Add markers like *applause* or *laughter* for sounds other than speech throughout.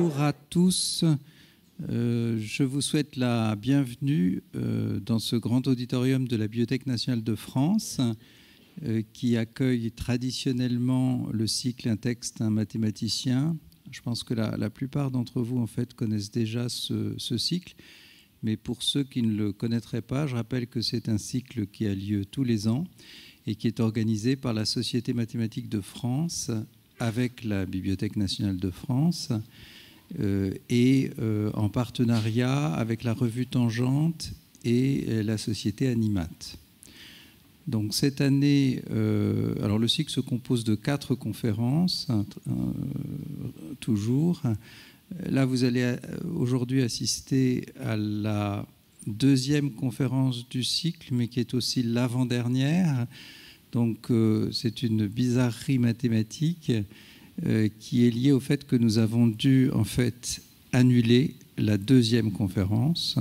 Bonjour à tous. Euh, je vous souhaite la bienvenue euh, dans ce grand auditorium de la Bibliothèque nationale de France euh, qui accueille traditionnellement le cycle Un texte, un mathématicien. Je pense que la, plupart d'entre vous en fait connaissent déjà ce, ce cycle. Mais pour ceux qui ne le connaîtraient pas, je rappelle que c'est un cycle qui a lieu tous les ans et qui est organisé par la Société mathématique de France avec la Bibliothèque nationale de France euh, et euh, en partenariat avec la revue Tangente et euh, la société Animat. Donc cette année, alors le cycle se compose de quatre conférences, toujours. Là, vous allez aujourd'hui assister à la deuxième conférence du cycle, mais qui est aussi l'avant-dernière. Donc c'est une bizarrerie mathématique euh, qui est lié au fait que nous avons dû en fait annuler la deuxième conférence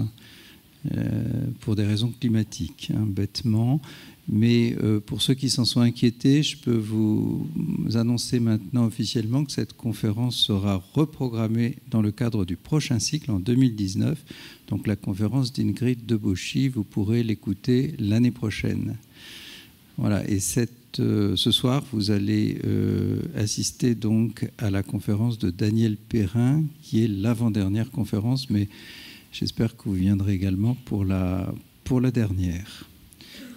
euh, pour des raisons climatiques, hein, bêtement. Mais euh, pour ceux qui s'en sont inquiétés, je peux vous annoncer maintenant officiellement que cette conférence sera reprogrammée dans le cadre du prochain cycle en 2019. Donc la conférence d'Ingrid Debauchy, vous pourrez l'écouter l'année prochaine. Voilà, et euh, ce soir, vous allez euh, assister donc à la conférence de Daniel Perrin, qui est l'avant-dernière conférence, mais j'espère que vous viendrez également pour la, pour la dernière.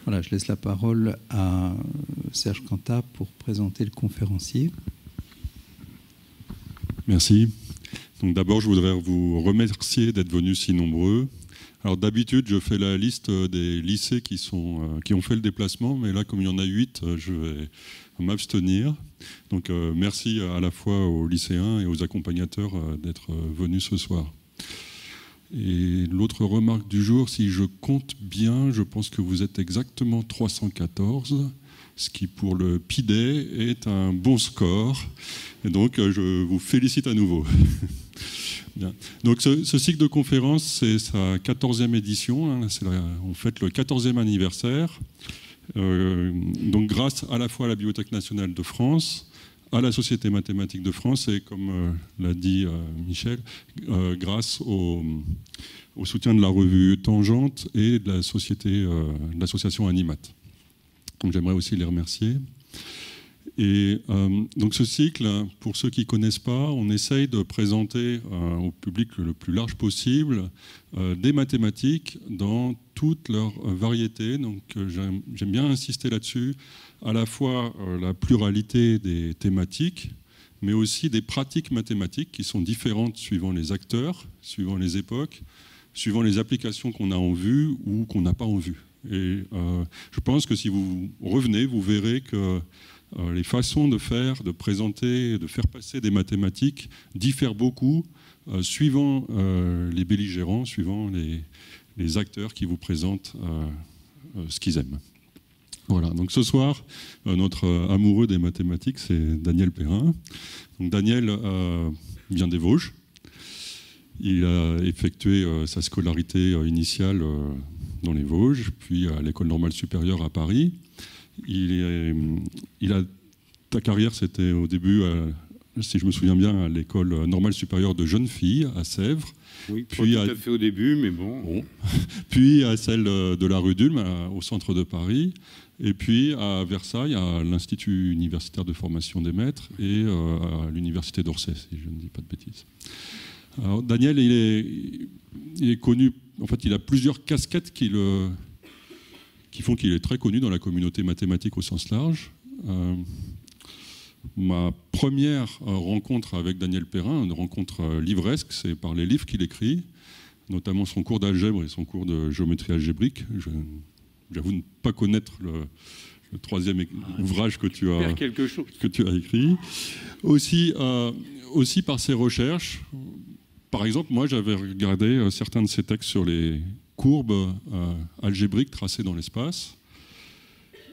Voilà, je laisse la parole à euh, Serge Cantat pour présenter le conférencier. Merci. Donc d'abord, je voudrais vous remercier d'être venus si nombreux alors d'habitude, je fais la liste euh, des lycées euh, qui, ont fait le déplacement, mais là, comme il y en a huit, euh, je vais m'abstenir. Donc merci à la fois aux lycéens et aux accompagnateurs d'être venus ce soir. Et l'autre remarque du jour, si je compte bien, je pense que vous êtes exactement 314, ce qui pour le PID e, est un bon score. Et donc je vous félicite à nouveau. *laughs* Donc ce, cycle de conférences, c'est sa 14e édition, hein, c'est en fait le 14e anniversaire. Euh, donc grâce à la fois à la Bibliothèque nationale de France, à la Société mathématique de France et, comme euh, l'a dit euh, Michel, grâce au, soutien de la revue Tangente et de la société, l'association Animat. j'aimerais aussi les remercier. Et euh, donc ce cycle, pour ceux qui ne connaissent pas, on essaye de présenter euh, au public le plus large possible euh, des mathématiques dans toute leur variété. Donc j'aime bien insister là-dessus, à la fois la pluralité des thématiques, mais aussi des pratiques mathématiques qui sont différentes suivant les acteurs, suivant les époques, suivant les applications qu'on a en vue ou qu'on n'a pas en vue. Et je pense que si vous revenez, vous verrez que euh, les façons de faire, de présenter, de faire passer des mathématiques diffèrent beaucoup euh, suivant euh, les belligérants, suivant les, acteurs qui vous présentent ce qu'ils aiment. Voilà, donc ce soir, notre amoureux des mathématiques, c'est Daniel Perrin. Daniel vient des Vosges. Il a effectué sa scolarité initiale dans les Vosges, puis à l'école normale supérieure à Paris il, euh, il a, ta carrière, c'était au début, euh, si je me souviens bien, à l'école normale supérieure de jeunes filles à Sèvres. Oui, puis tout à, fait au début, mais bon. *laughs* puis à celle euh, de la rue d'Ulm, au centre de Paris. Et puis à Versailles, à l'Institut universitaire de formation des maîtres et à l'Université d'Orsay, si je ne dis pas de bêtises. Daniel, il est, il est, connu, en fait, il a plusieurs casquettes qui le, qui font qu'il est très connu dans la communauté mathématique au sens large. Euh, ma première euh, rencontre avec Daniel Perrin, une rencontre euh, livresque, c'est par les livres qu'il écrit, notamment son cours d'algèbre et son cours de géométrie algébrique. J'avoue ne pas connaître le, troisième ouvrage que tu as, écrit. Aussi, aussi par ses recherches. Par exemple, moi, j'avais regardé certains de ses textes sur les courbe euh, algébrique tracée dans l'espace.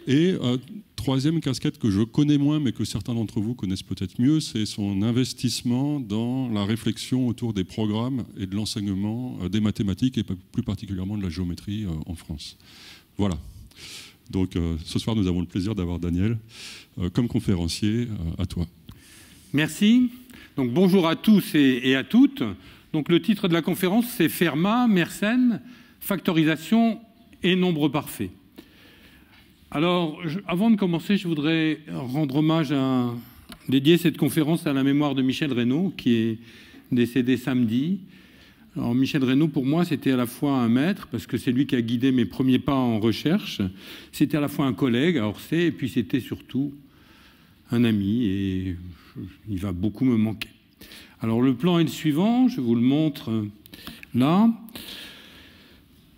Et euh, troisième casquette que je connais moins, mais que certains d'entre vous connaissent peut-être mieux, c'est son investissement dans la réflexion autour des programmes et de l'enseignement euh, des mathématiques, et plus particulièrement de la géométrie en France. Voilà. Donc ce soir, nous avons le plaisir d'avoir Daniel comme conférencier. à toi. Merci. Donc bonjour à tous et, à toutes. Donc le titre de la conférence, c'est Fermat, Mersenne factorisation et nombre parfait. Alors, avant de commencer, je voudrais rendre hommage à dédier cette conférence à la mémoire de Michel Reynaud, qui est décédé samedi. Alors, Michel Reynaud, pour moi, c'était à la fois un maître, parce que c'est lui qui a guidé mes premiers pas en recherche, c'était à la fois un collègue à Orsay, et puis c'était surtout un ami, et il va beaucoup me manquer. Alors, le plan est le suivant, je vous le montre là.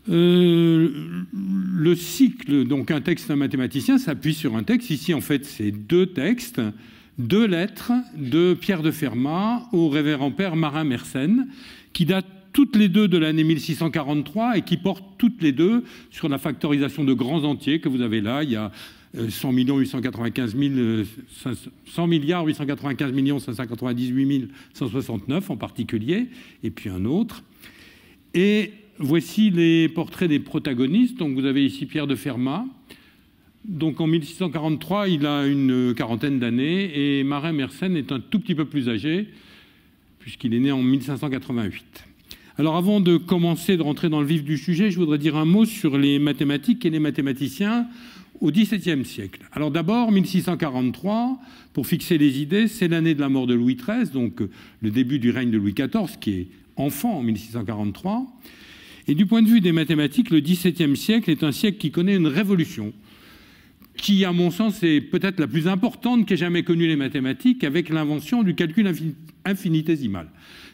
Euh, le cycle, donc un texte d'un mathématicien s'appuie sur un texte. Ici, en fait, c'est deux textes, deux lettres de Pierre de Fermat au révérend père Marin Mersenne, qui datent toutes les deux de l'année 1643 et qui portent toutes les deux sur la factorisation de grands entiers que vous avez là. Il y a 100 euh, millions 895 100 euh, milliards 895 millions 598 169 en particulier, et puis un autre. Et Voici les portraits des protagonistes. Donc vous avez ici Pierre de Fermat. Donc en 1643, il a une quarantaine d'années et Marin Mersenne est un tout petit peu plus âgé puisqu'il est né en 1588. Alors avant de commencer de rentrer dans le vif du sujet, je voudrais dire un mot sur les mathématiques et les mathématiciens au XVIIe siècle. Alors d'abord, 1643, pour fixer les idées, c'est l'année de la mort de Louis XIII, donc le début du règne de Louis XIV, qui est enfant en 1643. Et du point de vue des mathématiques, le XVIIe siècle est un siècle qui connaît une révolution, qui, à mon sens, est peut-être la plus importante qu'aient jamais connue les mathématiques, avec l'invention du calcul infinitésimal.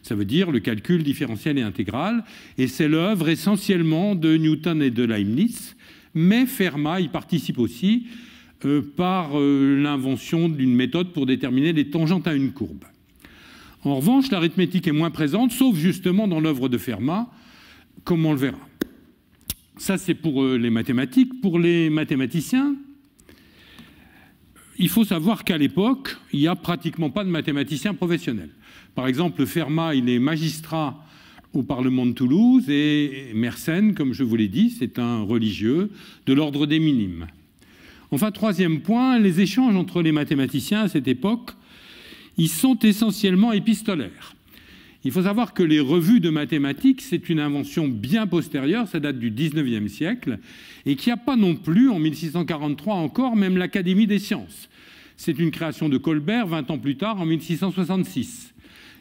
Ça veut dire le calcul différentiel et intégral, et c'est l'œuvre essentiellement de Newton et de Leibniz, mais Fermat y participe aussi euh, par euh, l'invention d'une méthode pour déterminer les tangentes à une courbe. En revanche, l'arithmétique est moins présente, sauf justement dans l'œuvre de Fermat, comme on le verra. Ça, c'est pour euh, les mathématiques. Pour les mathématiciens, il faut savoir qu'à l'époque, il n'y a pratiquement pas de mathématiciens professionnels. Par exemple, Fermat, il est magistrat au Parlement de Toulouse et Mersenne, comme je vous l'ai dit, c'est un religieux de l'ordre des minimes. Enfin, troisième point, les échanges entre les mathématiciens à cette époque, ils sont essentiellement épistolaires. Il faut savoir que les revues de mathématiques, c'est une invention bien postérieure, ça date du 19e siècle, et qu'il n'y a pas non plus, en 1643 encore, même l'Académie des sciences. C'est une création de Colbert 20 ans plus tard, en 1666.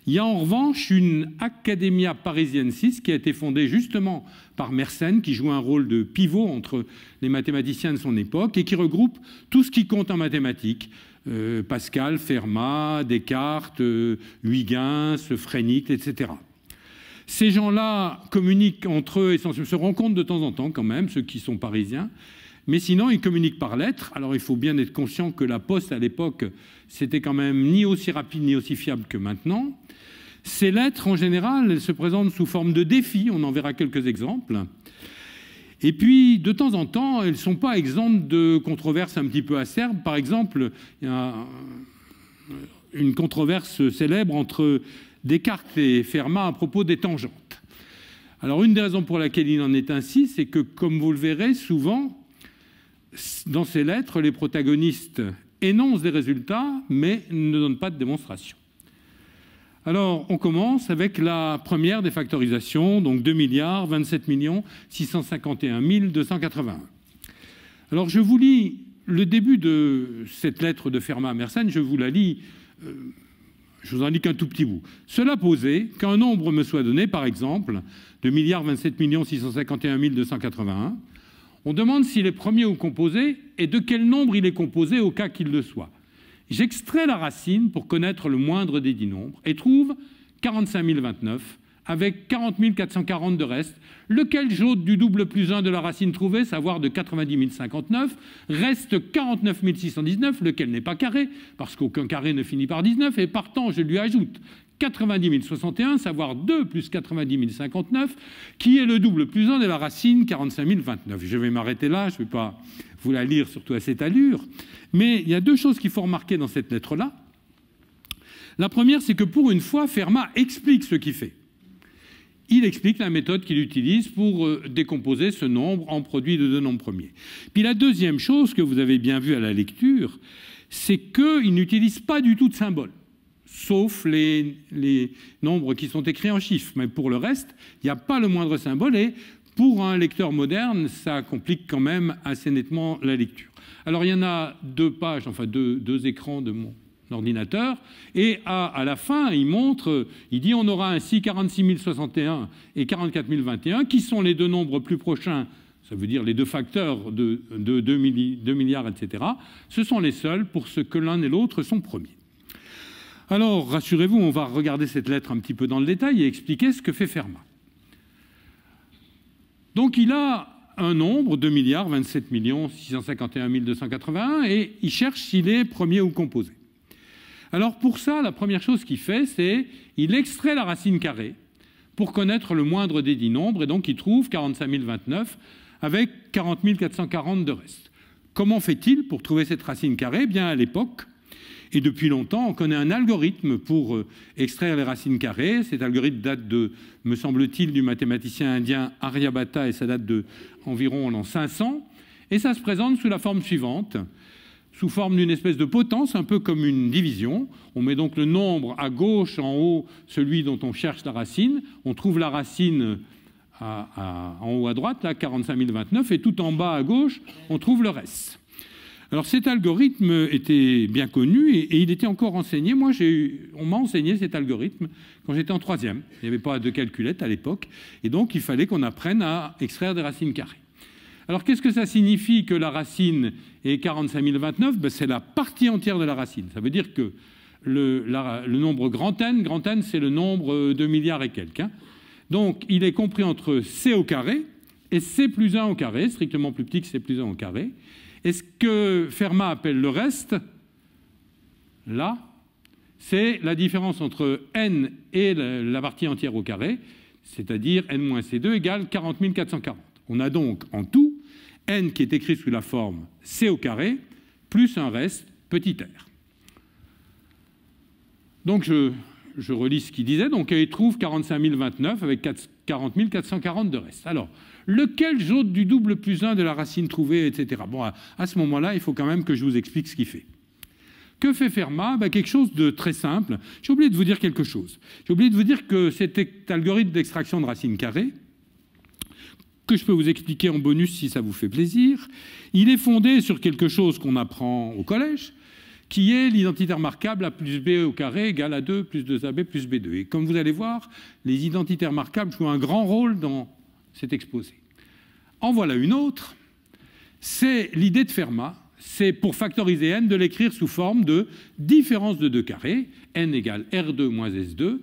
Il y a en revanche une Academia Parisiensis qui a été fondée justement par Mersenne, qui joue un rôle de pivot entre les mathématiciens de son époque et qui regroupe tout ce qui compte en mathématiques, euh, Pascal, Fermat, Descartes, euh, Huygens, Frénic, etc. Ces gens-là communiquent entre eux et se rencontrent de temps en temps quand même, ceux qui sont parisiens, mais sinon ils communiquent par lettres. Alors il faut bien être conscient que la poste à l'époque, c'était quand même ni aussi rapide ni aussi fiable que maintenant. Ces lettres, en général, elles se présentent sous forme de défis, on en verra quelques exemples. Et puis, de temps en temps, elles ne sont pas exemptes de controverses un petit peu acerbes. Par exemple, il y a une controverse célèbre entre Descartes et Fermat à propos des tangentes. Alors, une des raisons pour laquelle il en est ainsi, c'est que, comme vous le verrez, souvent, dans ces lettres, les protagonistes énoncent des résultats, mais ne donnent pas de démonstration. Alors, on commence avec la première des factorisations, donc 2 milliards 27 millions 651 281. Alors, je vous lis le début de cette lettre de Fermat à Mersenne, je vous la lis, euh, je vous en lis qu'un tout petit bout. Cela posait qu'un nombre me soit donné, par exemple, de milliards 27 millions 651 281, on demande s'il est premier ou composé et de quel nombre il est composé au cas qu'il le soit. J'extrais la racine pour connaître le moindre des dix nombres et trouve 45 029 avec 40 440 de reste, lequel j'ôte du double plus 1 de la racine trouvée, savoir de 90 059, reste 49 619, lequel n'est pas carré, parce qu'aucun carré ne finit par 19, et partant je lui ajoute 90 061, savoir 2 plus 90 059, qui est le double plus 1 de la racine 45 029. Je vais m'arrêter là, je ne vais pas vous la lire surtout à cette allure, mais il y a deux choses qu'il faut remarquer dans cette lettre-là. La première, c'est que pour une fois, Fermat explique ce qu'il fait. Il explique la méthode qu'il utilise pour euh, décomposer ce nombre en produit de deux nombres premiers. Puis la deuxième chose que vous avez bien vue à la lecture, c'est qu'il n'utilise pas du tout de symbole sauf les, nombres qui sont écrits en chiffres. Mais pour le reste, il n'y a pas le moindre symbole et pour un lecteur moderne, ça complique quand même assez nettement la lecture. Alors il y en a deux pages, enfin deux, écrans de mon ordinateur, et à, à, la fin, il montre, il dit on aura ainsi 46 061 et 44 021, qui sont les deux nombres plus prochains ça veut dire les deux facteurs de, 2 milliards, etc., ce sont les seuls pour ce que l'un et l'autre sont premiers. Alors, rassurez-vous, on va regarder cette lettre un petit peu dans le détail et expliquer ce que fait Fermat. Donc, il a un nombre, 2 milliards 27 millions 651 281, et il cherche s'il est premier ou composé. Alors pour ça, la première chose qu'il fait, c'est il extrait la racine carrée pour connaître le moindre des dix nombres, et donc il trouve 45 029 avec 40 440 de reste. Comment fait-il pour trouver cette racine carrée eh Bien à l'époque, et depuis longtemps, on connaît un algorithme pour euh, extraire les racines carrées. Cet algorithme date de, me semble-t-il, du mathématicien indien Aryabhata, et ça date de environ l'an 500. Et ça se présente sous la forme suivante, sous forme d'une espèce de potence, un peu comme une division. On met donc le nombre à gauche, en haut, celui dont on cherche la racine. On trouve la racine en haut à droite, là, 45 029, et tout en bas à gauche, on trouve le reste. Alors cet algorithme était bien connu et, il était encore enseigné. Moi, on m'a enseigné cet algorithme quand j'étais en troisième. Il n'y avait pas de calculette à l'époque. Et donc, il fallait qu'on apprenne à extraire des racines carrées. Alors qu'est-ce que ça signifie que la racine est 45 029 ben, C'est la partie entière de la racine. Ça veut dire que le, nombre grand N, grand N c'est le nombre euh, de milliards et quelques. Hein. Donc il est compris entre C au carré et C plus 1 au carré, strictement plus petit que C plus 1 au carré. Et ce que Fermat appelle le reste, là, c'est la différence entre n et la partie entière au carré, c'est-à-dire n-c2 égale 40 440. On a donc en tout n qui est écrit sous la forme c au carré plus un reste petit r. Donc je, relis ce qu'il disait. Donc il trouve 45 029 avec 40 440 de reste. Alors, lequel j'ôte du double plus 1 de la racine trouvée, etc. Bon, à, ce moment-là, il faut quand même que je vous explique ce qu'il fait. Que fait Fermat bah, Quelque chose de très simple. J'ai oublié de vous dire quelque chose. J'ai oublié de vous dire que cet algorithme d'extraction de racines carrées, que je peux vous expliquer en bonus si ça vous fait plaisir, il est fondé sur quelque chose qu'on apprend au collège, qui est l'identité remarquable A plus B au carré égale à 2 plus 2AB plus B2. Et comme vous allez voir, les identités remarquables jouent un grand rôle dans c'est exposé. En voilà une autre, c'est l'idée de Fermat, c'est pour factoriser n de l'écrire sous forme de différence de 2 carrés, n égale r2 moins s2,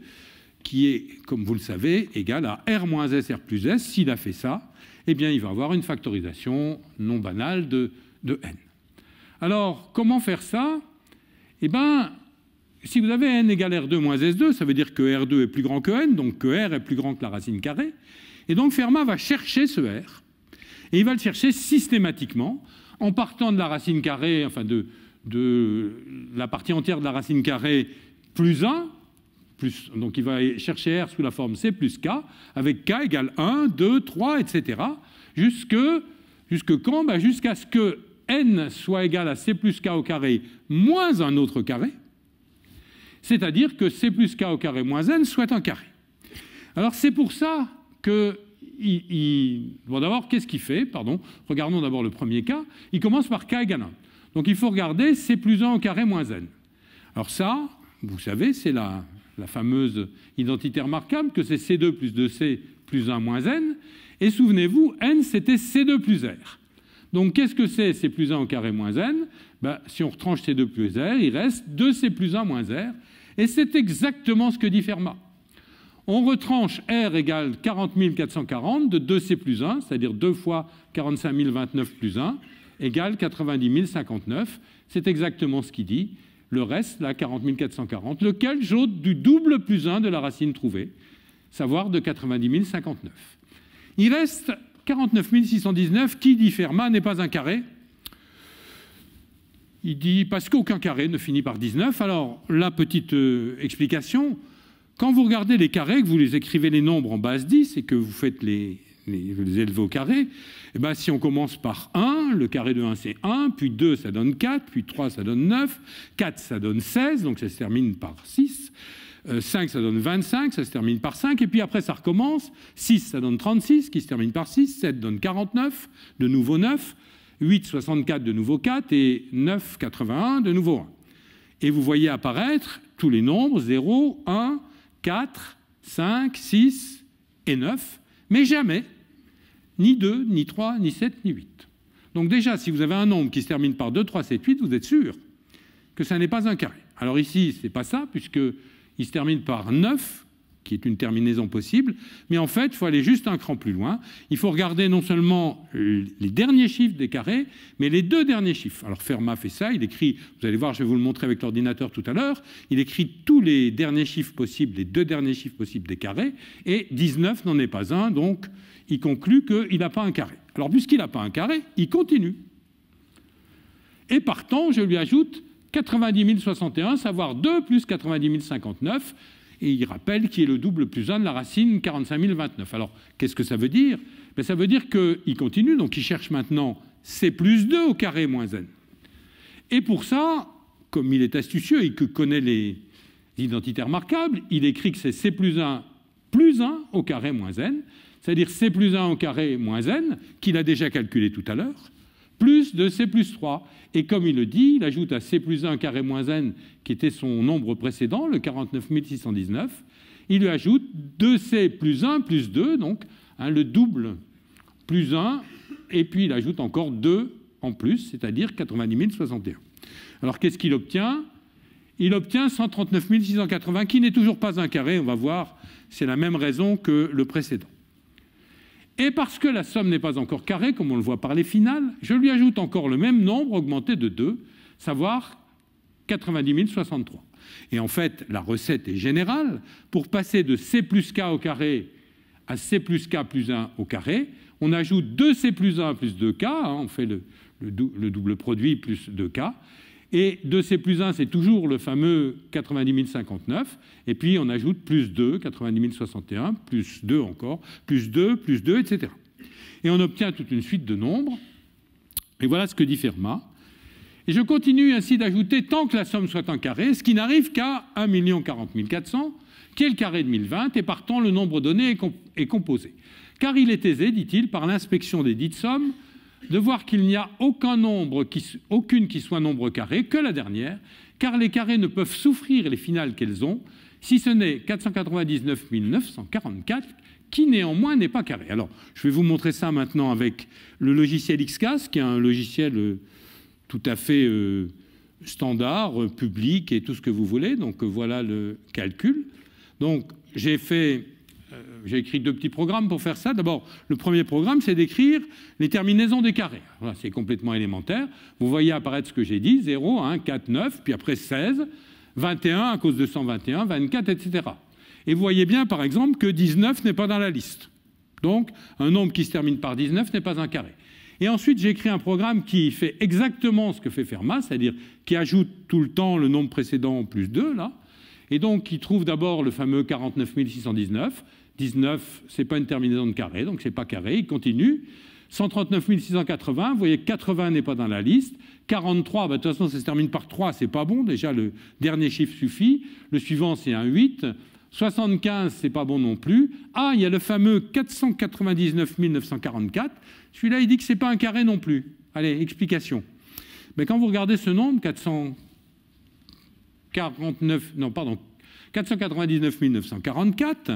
qui est, comme vous le savez, égal à r moins s, r plus s. S'il a fait ça, eh bien, il va avoir une factorisation non banale de, n. Alors, comment faire ça Eh bien, si vous avez n égale r2 moins s2, ça veut dire que r2 est plus grand que n, donc que r est plus grand que la racine carrée. Et donc Fermat va chercher ce R, et il va le chercher systématiquement, en partant de la racine carrée, enfin de, de la partie entière de la racine carrée plus 1, plus, donc il va chercher R sous la forme C plus K, avec K égale 1, 2, 3, etc., jusque, jusque quand bah, Jusqu'à ce que N soit égal à C plus K au carré moins un autre carré, c'est-à-dire que C plus K au carré moins N soit un carré. Alors c'est pour ça que d'abord, qu'est-ce qu'il fait Pardon. Regardons d'abord le premier cas. Il commence par K égale 1. Donc il faut regarder C plus 1 au carré moins N. Alors ça, vous savez, c'est la, fameuse identité remarquable que c'est C2 plus 2C plus 1 moins N. Et souvenez-vous, N, c'était C2 plus R. Donc qu'est-ce que c'est C plus 1 au carré moins N ben, Si on retranche C2 plus R, il reste 2C plus 1 moins R. Et c'est exactement ce que dit Fermat on retranche R égale 40 440 de 2C plus 1, c'est-à-dire 2 fois 45 029 plus 1, égale 90 059. C'est exactement ce qu'il dit. Le reste, là, 40 440, lequel j'ôte du double plus 1 de la racine trouvée, savoir de 90 059. Il reste 49 619 qui, dit Fermat, n'est pas un carré. Il dit parce qu'aucun carré ne finit par 19. Alors, la petite euh, explication, quand vous regardez les carrés, que vous les écrivez les nombres en base 10 et que vous faites les, les, les élevez au carré, et eh ben, si on commence par 1, le carré de 1 c'est 1, puis 2 ça donne 4, puis 3 ça donne 9, 4 ça donne 16, donc ça se termine par 6, 5 euh, ça donne 25, ça se termine par 5, et puis après ça recommence, 6 ça donne 36, qui se termine par 6, 7 donne 49, de nouveau 9, 8, 64 de nouveau 4, et 9, 81 de nouveau 1. Et vous voyez apparaître tous les nombres 0, 1, 4, 5, 6 et 9, mais jamais ni 2, ni 3, ni 7, ni 8. Donc déjà, si vous avez un nombre qui se termine par 2, 3, 7, 8, vous êtes sûr que ça n'est pas un carré. Alors ici, ce n'est pas ça, puisqu'il se termine par 9, qui est une terminaison possible, mais en fait, il faut aller juste un cran plus loin. Il faut regarder non seulement euh, les derniers chiffres des carrés, mais les deux derniers chiffres. Alors Fermat fait ça, il écrit, vous allez voir, je vais vous le montrer avec l'ordinateur tout à l'heure, il écrit tous les derniers chiffres possibles, les deux derniers chiffres possibles des carrés, et 19 n'en est pas un, donc il conclut qu'il n'a pas un carré. Alors puisqu'il n'a pas un carré, il continue. Et partant, je lui ajoute 90 061, savoir 2 plus 90 059, et il rappelle qui est le double plus 1 de la racine 45 029. Alors, qu'est-ce que ça veut dire ben, Ça veut dire qu'il continue, donc il cherche maintenant C plus 2 au carré moins n. Et pour ça, comme il est astucieux et que connaît les identités remarquables, il écrit que c'est C plus 1 plus 1 au carré moins n, c'est-à-dire C plus 1 au carré moins n, qu'il a déjà calculé tout à l'heure, plus de C plus 3. Et comme il le dit, il ajoute à C plus 1 carré moins n, qui était son nombre précédent, le 49 619, il lui ajoute 2C plus 1 plus 2, donc hein, le double plus 1, et puis il ajoute encore 2 en plus, c'est-à-dire 90 061. Alors qu'est-ce qu'il obtient Il obtient 139 680, qui n'est toujours pas un carré, on va voir, c'est la même raison que le précédent. Et parce que la somme n'est pas encore carrée, comme on le voit par les finales, je lui ajoute encore le même nombre augmenté de 2, savoir 90 063. Et en fait, la recette est générale. Pour passer de C plus K au carré à C plus K plus 1 au carré, on ajoute 2C plus 1 plus 2K, hein, on fait le, le double produit plus 2K, et 2C plus 1, c'est toujours le fameux 90 059. Et puis on ajoute plus 2, 90 061, plus 2 encore, plus 2, plus 2, etc. Et on obtient toute une suite de nombres. Et voilà ce que dit Fermat. Et je continue ainsi d'ajouter tant que la somme soit en carré, ce qui n'arrive qu'à 1 40 400, qui est le carré de 1020, et partant le nombre donné est composé. Car il est aisé, dit-il, par l'inspection des dites sommes, de voir qu'il n'y a aucun nombre qui, aucune qui soit nombre carré que la dernière, car les carrés ne peuvent souffrir les finales qu'elles ont, si ce n'est 499 944, qui néanmoins n'est pas carré. Alors, je vais vous montrer ça maintenant avec le logiciel XCAS, qui est un logiciel euh, tout à fait euh, standard, euh, public et tout ce que vous voulez. Donc, voilà le calcul. Donc, j'ai fait j'ai écrit deux petits programmes pour faire ça. D'abord, le premier programme, c'est d'écrire les terminaisons des carrés. c'est complètement élémentaire. Vous voyez apparaître ce que j'ai dit, 0, 1, 4, 9, puis après 16, 21 à cause de 121, 24, etc. Et vous voyez bien, par exemple, que 19 n'est pas dans la liste. Donc, un nombre qui se termine par 19 n'est pas un carré. Et ensuite, j'ai écrit un programme qui fait exactement ce que fait Fermat, c'est-à-dire qui ajoute tout le temps le nombre précédent plus 2, là, et donc qui trouve d'abord le fameux 49 619, 19, c'est pas une terminaison de carré, donc c'est pas carré, il continue. 139 680, vous voyez 80 n'est pas dans la liste. 43, bah, de toute façon, ça se termine par 3, c'est pas bon, déjà le dernier chiffre suffit. Le suivant, c'est un 8. 75, c'est pas bon non plus. Ah, il y a le fameux 499 944. Celui-là, il dit que c'est pas un carré non plus. Allez, explication. Mais quand vous regardez ce nombre, 449, non, pardon, 499 944,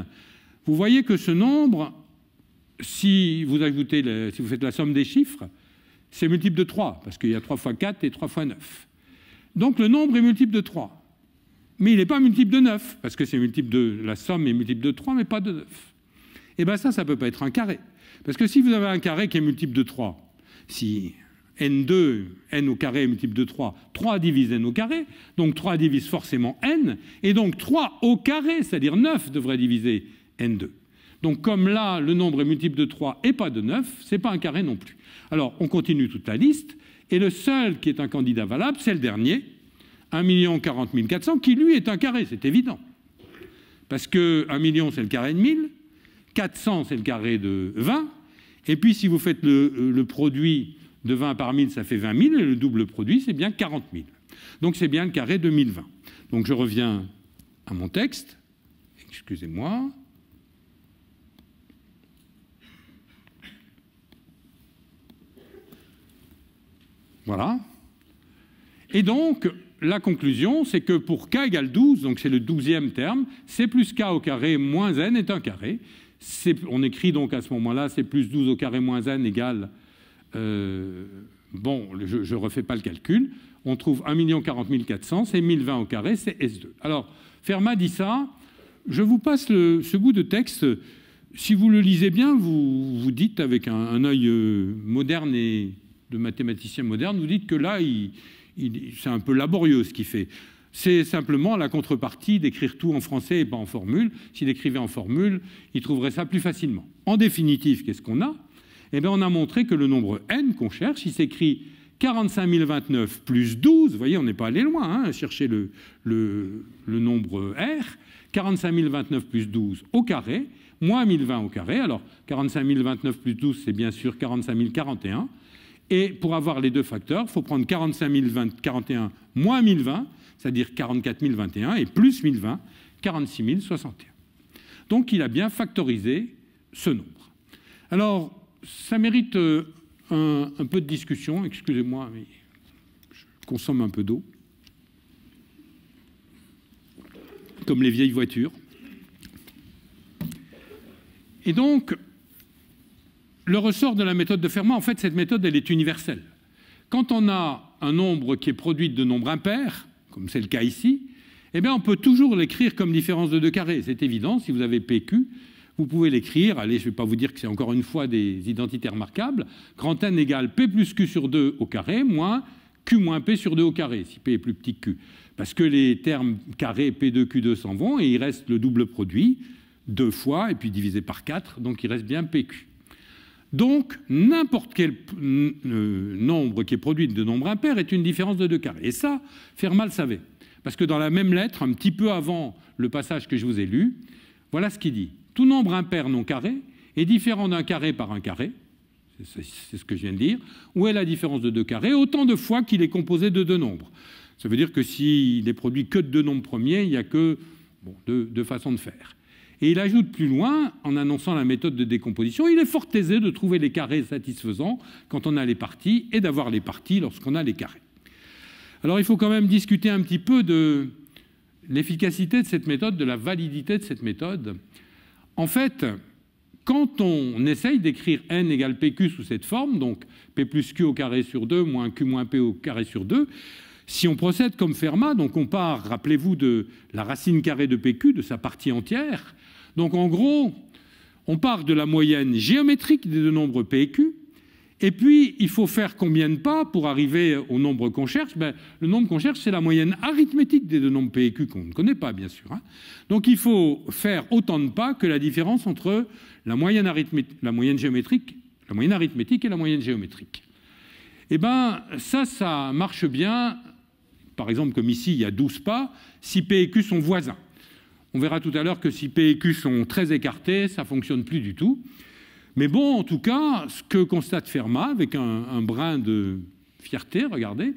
vous voyez que ce nombre, si vous, ajoutez si vous faites la somme des chiffres, c'est multiple de 3, parce qu'il y a 3 fois 4 et 3 fois 9. Donc le nombre est multiple de 3. Mais il n'est pas multiple de 9, parce que c'est multiple de la somme est multiple de 3, mais pas de 9. Et eh bien ça, ça ne peut pas être un carré. Parce que si vous avez un carré qui est multiple de 3, si n2, n au carré est multiple de 3, 3 divise n au carré, donc 3 divise forcément n, et donc 3 au carré, c'est-à-dire 9 devrait diviser N2. Donc comme là, le nombre est multiple de 3 et pas de 9, ce n'est pas un carré non plus. Alors on continue toute la liste, et le seul qui est un candidat valable, c'est le dernier, 1 40 400, qui lui est un carré, c'est évident. Parce que 1 million, c'est le carré de 1000, 400, c'est le carré de 20, et puis si vous faites le, le produit de 20 par 1000, ça fait 20 000, et le double produit, c'est bien 40 000. Donc c'est bien le carré de 1020. Donc je reviens à mon texte, excusez-moi, Voilà. Et donc, la conclusion, c'est que pour k égale 12, donc c'est le douzième terme, c plus k au carré moins n est un carré. on écrit donc à ce moment-là c plus 12 au carré moins n égale... Euh, bon, je ne refais pas le calcul. On trouve 1 40 400, c'est 1020 au carré, c'est S2. Alors, Fermat dit ça. Je vous passe ce bout de texte. Si vous le lisez bien, vous vous dites avec un, un œil euh, moderne et de mathématiciens modernes, vous dites que là, c'est un peu laborieux ce qu'il fait. C'est simplement la contrepartie d'écrire tout en français et pas en formule. S'il écrivait en formule, il trouverait ça plus facilement. En définitive, qu'est-ce qu'on a Eh bien, on a montré que le nombre n qu'on cherche, il s'écrit 45 029 plus 12. Vous voyez, on n'est pas allé loin hein, à chercher le, le nombre r. 45 029 plus 12 au carré, moins 1020 au carré. Alors, 45 029 plus 12, c'est bien sûr 45 041. Et pour avoir les deux facteurs, il faut prendre 45 41 moins 1020, c'est-à-dire 44 021, et plus 1020, 46 061. Donc il a bien factorisé ce nombre. Alors, ça mérite euh, un, un peu de discussion. Excusez-moi, mais je consomme un peu d'eau. Comme les vieilles voitures. Et donc, le ressort de la méthode de Fermat, en fait, cette méthode, elle est universelle. Quand on a un nombre qui est produit de nombres impairs, comme c'est le cas ici, eh on peut toujours l'écrire comme différence de deux carrés. C'est évident, si vous avez PQ, vous pouvez l'écrire, allez, je ne vais pas vous dire que c'est encore une fois des identités remarquables, grand n égale p plus q sur 2 au carré, moins q moins p sur 2 au carré, si p est plus petit que q. Parce que les termes carrés p2, q2 s'en vont, et il reste le double produit, deux fois, et puis divisé par 4, donc il reste bien pq. Donc, n'importe quel euh, nombre qui est produit de nombres impairs est une différence de deux carrés. Et ça, Fermat le savait. Parce que dans la même lettre, un petit peu avant le passage que je vous ai lu, voilà ce qu'il dit. Tout nombre impair non carré est différent d'un carré par un carré, c'est ce que je viens de dire, où est la différence de deux carrés Autant de fois qu'il est composé de deux nombres. Ça veut dire que s'il n'est produit que de deux nombres premiers, il n'y a que deux façons de faire. Et il ajoute plus loin, en annonçant la méthode de décomposition, il est fort aisé de trouver les carrés satisfaisants quand on a les parties et d'avoir les parties lorsqu'on a les carrés. Alors il faut quand même discuter un petit peu de l'efficacité de cette méthode, de la validité de cette méthode. En fait, quand on essaye d'écrire n égale pq sous cette forme, donc p plus q au carré sur 2 moins q moins p au carré sur 2, si on procède comme Fermat, donc on part, rappelez-vous, de la racine carrée de PQ, de sa partie entière. Donc en gros, on part de la moyenne géométrique des deux nombres PQ, et puis il faut faire combien de pas pour arriver au nombre qu'on cherche ben, Le nombre qu'on cherche, c'est la moyenne arithmétique des deux nombres PQ qu'on ne connaît pas, bien sûr. Hein. Donc il faut faire autant de pas que la différence entre la moyenne, la moyenne géométrique, la moyenne arithmétique et la moyenne géométrique. Eh bien, ça, ça marche bien par exemple, comme ici, il y a 12 pas, si P et Q sont voisins. On verra tout à l'heure que si P et Q sont très écartés, ça ne fonctionne plus du tout. Mais bon, en tout cas, ce que constate Fermat, avec un, brin de fierté, regardez,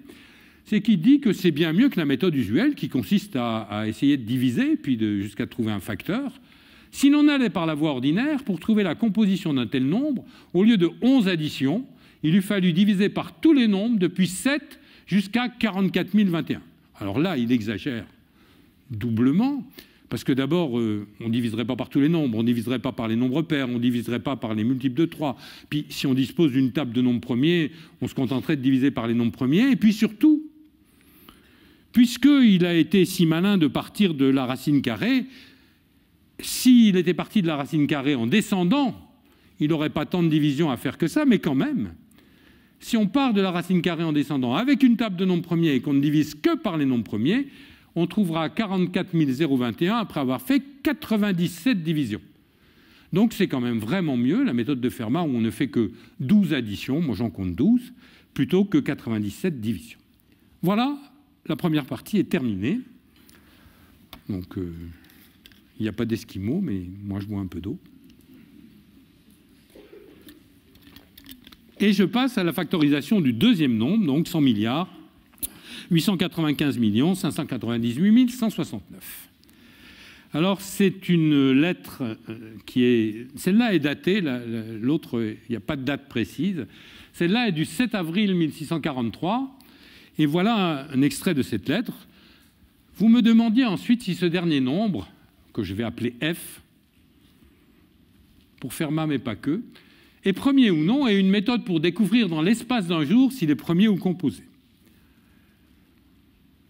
c'est qu'il dit que c'est bien mieux que la méthode usuelle, qui consiste à, essayer de diviser, puis jusqu'à trouver un facteur. Si l'on allait par la voie ordinaire, pour trouver la composition d'un tel nombre, au lieu de 11 additions, il eût fallu diviser par tous les nombres depuis 7 jusqu'à 44 021. Alors là, il exagère doublement, parce que d'abord, euh, on ne diviserait pas par tous les nombres, on ne diviserait pas par les nombres pairs, on ne diviserait pas par les multiples de 3. Puis si on dispose d'une table de nombres premiers, on se contenterait de diviser par les nombres premiers. Et puis surtout, puisqu'il a été si malin de partir de la racine carrée, s'il était parti de la racine carrée en descendant, il n'aurait pas tant de divisions à faire que ça, mais quand même, si on part de la racine carrée en descendant avec une table de nombres premiers et qu'on ne divise que par les nombres premiers, on trouvera 44 021 après avoir fait 97 divisions. Donc c'est quand même vraiment mieux la méthode de Fermat où on ne fait que 12 additions, moi j'en compte 12, plutôt que 97 divisions. Voilà, la première partie est terminée. Donc euh, il n'y a pas d'esquimaux, mais moi je bois un peu d'eau. Et je passe à la factorisation du deuxième nombre, donc 100 milliards, 895 millions, 598 169. Alors c'est une lettre euh, qui est... Celle-là est datée, l'autre, il n'y a pas de date précise. Celle-là est du 7 avril 1643. Et voilà un, extrait de cette lettre. Vous me demandiez ensuite si ce dernier nombre, que je vais appeler F, pour faire ma, mais pas que, est premier ou non, et une méthode pour découvrir dans l'espace d'un jour s'il est premier ou composé.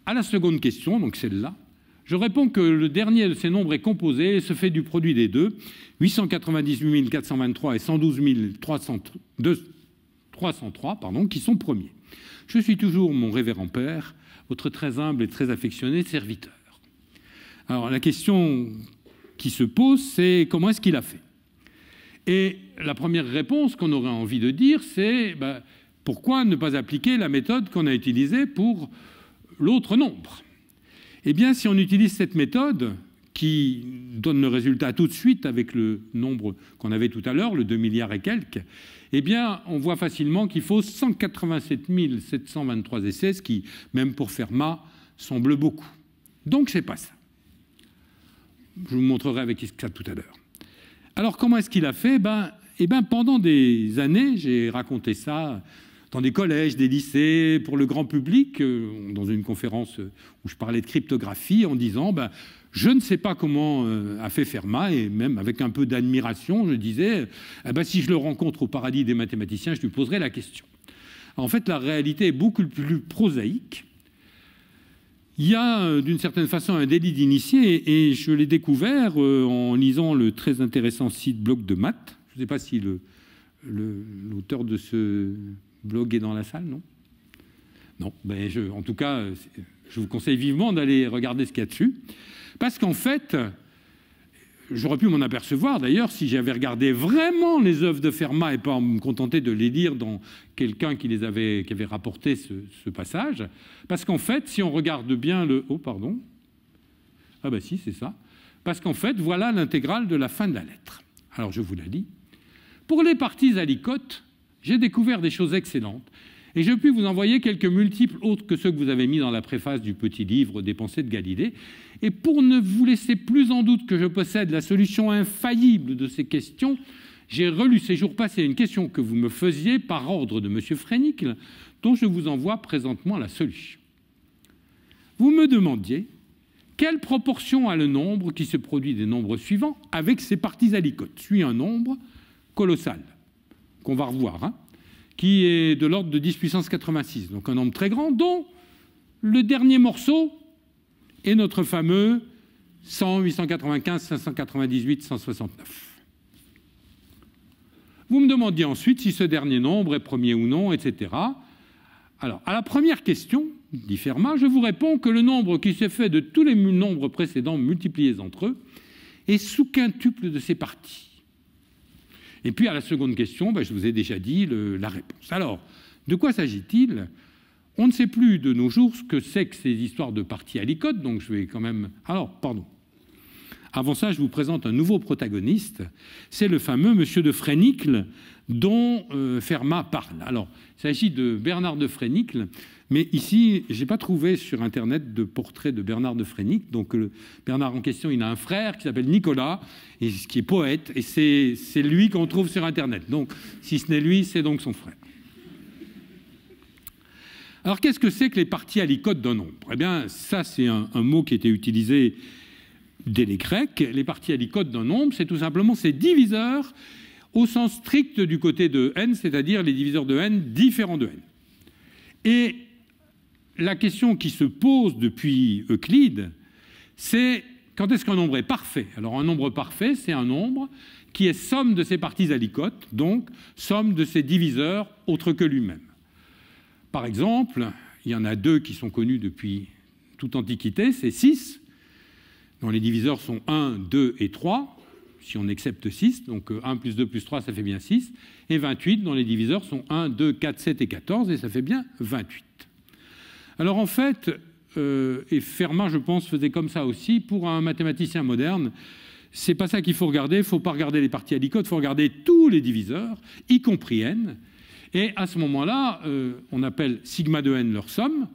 À la seconde question, donc celle-là, je réponds que le dernier de ces nombres est composé et se fait du produit des deux, 898 423 et 112 303, pardon, qui sont premiers. Je suis toujours mon révérend père, votre très humble et très affectionné serviteur. Alors la question qui se pose, c'est comment est-ce qu'il a fait et la première réponse qu'on aurait envie de dire, c'est ben, pourquoi ne pas appliquer la méthode qu'on a utilisée pour l'autre nombre Eh bien, si on utilise cette méthode, qui donne le résultat tout de suite avec le nombre qu'on avait tout à l'heure, le 2 milliards et quelques, eh bien, on voit facilement qu'il faut 187 723 essais, ce qui, même pour Fermat, semble beaucoup. Donc, ce n'est pas ça. Je vous montrerai avec ça tout à l'heure. Alors comment est-ce qu'il a fait ben, eh ben, Pendant des années, j'ai raconté ça dans des collèges, des lycées, pour le grand public, euh, dans une conférence euh, où je parlais de cryptographie, en disant ben, je ne sais pas comment euh, a fait Fermat, et même avec un peu d'admiration, je disais eh ben, si je le rencontre au paradis des mathématiciens, je lui poserai la question. En fait, la réalité est beaucoup plus prosaïque il y a euh, d'une certaine façon un délit d'initié, et je l'ai découvert euh, en lisant le très intéressant site blog de math Je ne sais pas si l'auteur de ce blog est dans la salle, non Non, ben, en tout cas, euh, je vous conseille vivement d'aller regarder ce qu'il y a dessus, parce qu'en fait, J'aurais pu m'en apercevoir d'ailleurs si j'avais regardé vraiment les œuvres de Fermat et pas me contenter de les lire dans quelqu'un qui les avait, qui avait rapporté ce, passage. Parce qu'en fait, si on regarde bien le... Oh, pardon. Ah ben si, c'est ça. Parce qu'en fait, voilà l'intégrale de la fin de la lettre. Alors je vous la dit. Pour les parties alicotes, j'ai découvert des choses excellentes. Et je puis vous envoyer quelques multiples autres que ceux que vous avez mis dans la préface du petit livre des pensées de Galilée, et pour ne vous laisser plus en doute que je possède la solution infaillible de ces questions, j'ai relu ces jours passés une question que vous me faisiez par ordre de M. Frénicle, dont je vous envoie présentement la solution. Vous me demandiez quelle proportion a le nombre qui se produit des nombres suivants avec ses parties alicotes Suit un nombre colossal, qu'on va revoir, hein, qui est de l'ordre de 10 puissance 86, donc un nombre très grand, dont le dernier morceau et notre fameux 100, 895, 598, 169. Vous me demandiez ensuite si ce dernier nombre est premier ou non, etc. Alors, à la première question dit Fermat, je vous réponds que le nombre qui se fait de tous les nombres précédents multipliés entre eux est sous quintuple de ces parties. Et puis, à la seconde question, ben, je vous ai déjà dit la réponse. Alors, de quoi s'agit-il on ne sait plus de nos jours ce que c'est que ces histoires de parties à donc je vais quand même... Alors, pardon. Avant ça, je vous présente un nouveau protagoniste, c'est le fameux monsieur de Frénicle, dont euh, Fermat parle. Alors, il s'agit de Bernard de Frénicle, mais ici, je n'ai pas trouvé sur Internet de portrait de Bernard de Frénicle. Donc, Bernard en question, il a un frère qui s'appelle Nicolas, et, qui est poète, et c'est lui qu'on trouve sur Internet. Donc, si ce n'est lui, c'est donc son frère. Alors qu'est-ce que c'est que les parties alicotes d'un nombre Eh bien, ça c'est un, mot qui était utilisé dès les Grecs. Les parties alicotes d'un nombre, c'est tout simplement ces diviseurs au sens strict du côté de n, c'est-à-dire les diviseurs de n différents de n. Et la question qui se pose depuis Euclide, c'est quand est-ce qu'un nombre est parfait Alors un nombre parfait, c'est un nombre qui est somme de ses parties alicotes, donc somme de ses diviseurs autres que lui-même. Par exemple, il y en a deux qui sont connus depuis toute Antiquité, c'est 6, dont les diviseurs sont 1, 2 et 3, si on accepte 6, donc 1 euh, plus 2 plus 3, ça fait bien 6, et 28, dont les diviseurs sont 1, 2, 4, 7 et 14, et ça fait bien 28. Alors en fait, euh, et Fermat, je pense, faisait comme ça aussi, pour un mathématicien moderne, c'est pas ça qu'il faut regarder, il ne faut pas regarder les parties alicotes, il faut regarder tous les diviseurs, y compris n, et à ce moment-là, euh, on appelle sigma de n leur somme,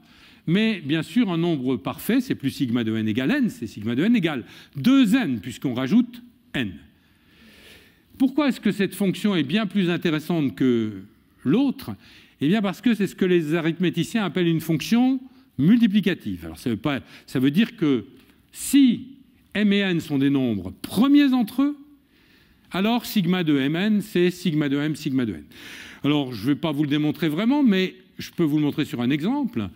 mais bien sûr, un nombre parfait, c'est plus sigma de n égale n, c'est sigma de n égale 2n, puisqu'on rajoute n. Pourquoi est-ce que cette fonction est bien plus intéressante que l'autre Eh bien parce que c'est ce que les arithméticiens appellent une fonction multiplicative. Alors ça veut, ça veut dire que si m et n sont des nombres premiers entre eux, alors sigma de mn, c'est sigma de m, sigma de n. Alors, je ne vais pas vous le démontrer vraiment, mais je peux vous le montrer sur un exemple.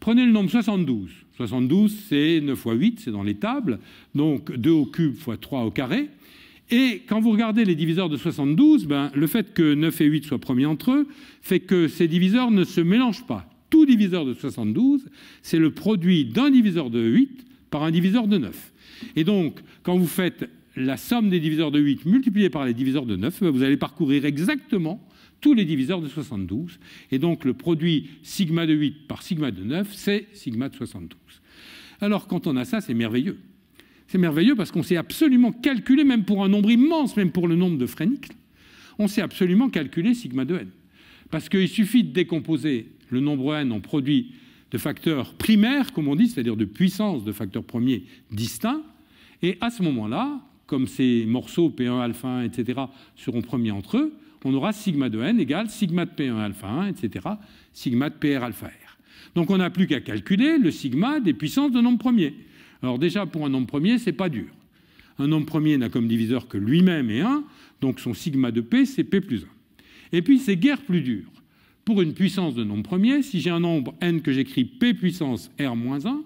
Prenez le nombre 72. 72, c'est 9 fois 8, c'est dans les tables, donc 2 au cube fois 3 au carré. Et quand vous regardez les diviseurs de 72, ben, le fait que 9 et 8 soient premiers entre eux fait que ces diviseurs ne se mélangent pas. Tout diviseur de 72, c'est le produit d'un diviseur de 8 par un diviseur de 9. Et donc, quand vous faites la somme des diviseurs de 8 multipliée par les diviseurs de 9, ben, vous allez parcourir exactement tous les diviseurs de 72. Et donc le produit sigma de 8 par sigma de 9, c'est sigma de 72. Alors quand on a ça, c'est merveilleux. C'est merveilleux parce qu'on sait absolument calculer, même pour un nombre immense, même pour le nombre de Frénicles, on sait absolument calculer sigma de n. Parce qu'il suffit de décomposer le nombre n en produits de facteurs primaires, comme on dit, c'est-à-dire de puissance de facteurs premiers distincts, et à ce moment-là, comme ces morceaux P1, alpha 1, etc., seront premiers entre eux, on aura sigma de n égale sigma de P1 alpha 1, etc., sigma de PR alpha R. Donc on n'a plus qu'à calculer le sigma des puissances de nombre premier. Alors déjà, pour un nombre premier, c'est pas dur. Un nombre premier n'a comme diviseur que lui-même et 1, donc son sigma de P, c'est P plus 1. Et puis, c'est guère plus dur. Pour une puissance de nombre premier, si j'ai un nombre n que j'écris P puissance R moins 1,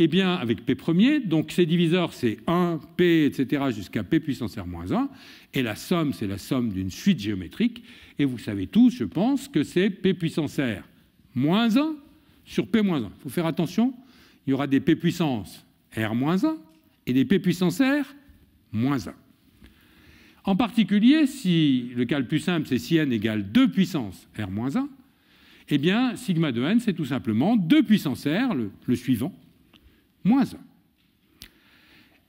eh bien, avec P premier, donc ces diviseurs, c'est 1, P, etc., jusqu'à P puissance R moins 1, et la somme, c'est la somme d'une suite géométrique, et vous savez tous, je pense, que c'est P puissance R moins 1 sur P moins 1. Il faut faire attention, il y aura des P puissance R moins 1 et des P puissance R moins 1. En particulier, si le cas le plus simple, c'est si n égale 2 puissance R moins 1, eh bien, sigma de n, c'est tout simplement 2 puissance R, le, le suivant, moins 1.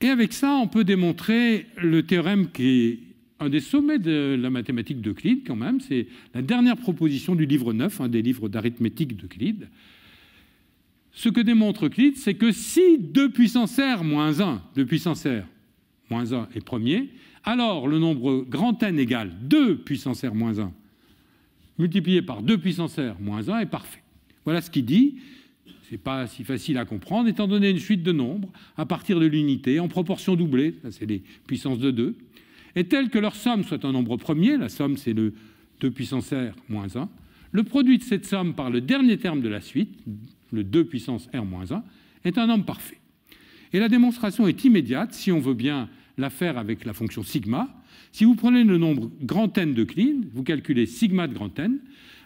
Et avec ça, on peut démontrer le théorème qui est un des sommets de la mathématique d'Euclide, quand même. C'est la dernière proposition du livre 9, un des livres d'arithmétique d'Euclide. Ce que démontre Euclide, c'est que si 2 puissance r moins 1, 2 puissance r moins 1 est premier, alors le nombre grand n égale 2 puissance r moins 1 multiplié par 2 puissance r moins 1 est parfait. Voilà ce qu'il dit. Ce n'est pas si facile à comprendre, étant donné une suite de nombres à partir de l'unité, en proportion doublée, c'est les puissances de 2, est telle que leur somme soit un nombre premier, la somme c'est le 2 puissance r moins 1, le produit de cette somme par le dernier terme de la suite, le 2 puissance r moins 1, est un nombre parfait. Et la démonstration est immédiate si on veut bien la faire avec la fonction sigma. Si vous prenez le nombre grand n de Klein, vous calculez sigma de grand n,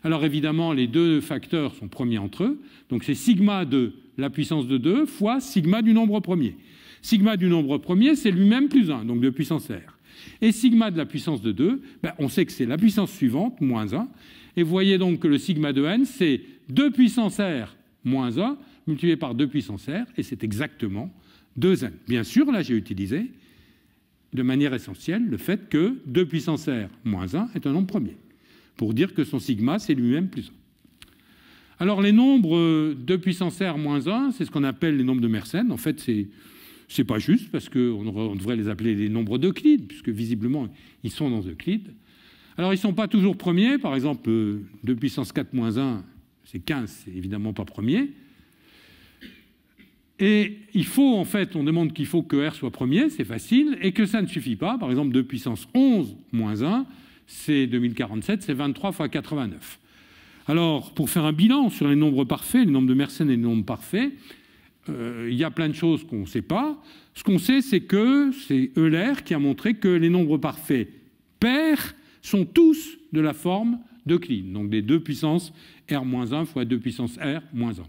alors évidemment, les deux facteurs sont premiers entre eux, donc c'est sigma de la puissance de 2 fois sigma du nombre premier. Sigma du nombre premier, c'est lui-même plus 1, donc de puissance r. Et sigma de la puissance de 2, ben, on sait que c'est la puissance suivante, moins 1. Et vous voyez donc que le sigma de n, c'est 2 puissance r moins 1 multiplié par 2 puissance r, et c'est exactement 2n. Bien sûr, là j'ai utilisé de manière essentielle le fait que 2 puissance r moins 1 est un nombre premier pour dire que son sigma, c'est lui-même plus 1. Alors les nombres 2 puissance r moins 1, c'est ce qu'on appelle les nombres de Mersenne. En fait, c'est n'est pas juste parce qu'on on devrait les appeler les nombres d'Euclide, puisque visiblement, ils sont dans Euclide. Alors, ils ne sont pas toujours premiers. Par exemple, 2 euh, puissance 4 moins 1, c'est 15, c'est évidemment pas premier. Et il faut, en fait, on demande qu'il faut que R soit premier, c'est facile, et que ça ne suffit pas. Par exemple, 2 puissance 11 moins 1, c'est 2047, c'est 23 fois 89. Alors, pour faire un bilan sur les nombres parfaits, les nombres de Mersenne et les nombres parfaits, euh, il y a plein de choses qu'on ne sait pas. Ce qu'on sait, c'est que c'est Euler qui a montré que les nombres parfaits pairs sont tous de la forme de d'Euclide, donc des 2 puissance R-1 fois 2 puissance R-1.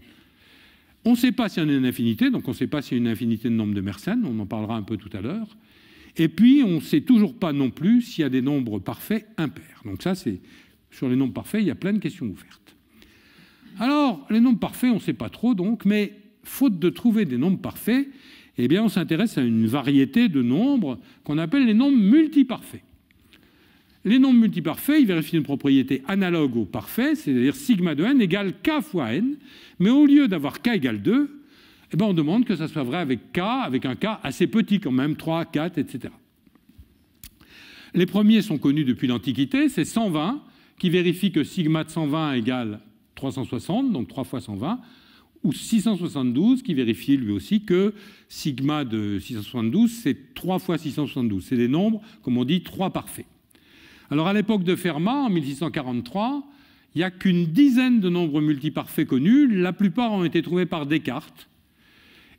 On ne sait pas s'il y en a une infinité, donc on ne sait pas s'il y a une infinité de nombres de Mersenne, on en parlera un peu tout à l'heure. Et puis, on ne sait toujours pas non plus s'il y a des nombres parfaits impairs. Donc ça, c'est sur les nombres parfaits, il y a plein de questions ouvertes. Alors, les nombres parfaits, on ne sait pas trop, donc, mais faute de trouver des nombres parfaits, eh bien, on s'intéresse à une variété de nombres qu'on appelle les nombres multiparfaits. Les nombres multiparfaits, ils vérifient une propriété analogue au parfait, c'est-à-dire sigma de n égale k fois n, mais au lieu d'avoir k égale 2, eh ben, on demande que ça soit vrai avec K, avec un K assez petit quand même, 3, 4, etc. Les premiers sont connus depuis l'Antiquité, c'est 120, qui vérifie que sigma de 120 égale 360, donc 3 fois 120, ou 672, qui vérifie lui aussi que sigma de 672, c'est 3 fois 672. C'est des nombres, comme on dit, 3 parfaits. Alors à l'époque de Fermat, en 1643, il n'y a qu'une dizaine de nombres multiparfaits connus, la plupart ont été trouvés par Descartes,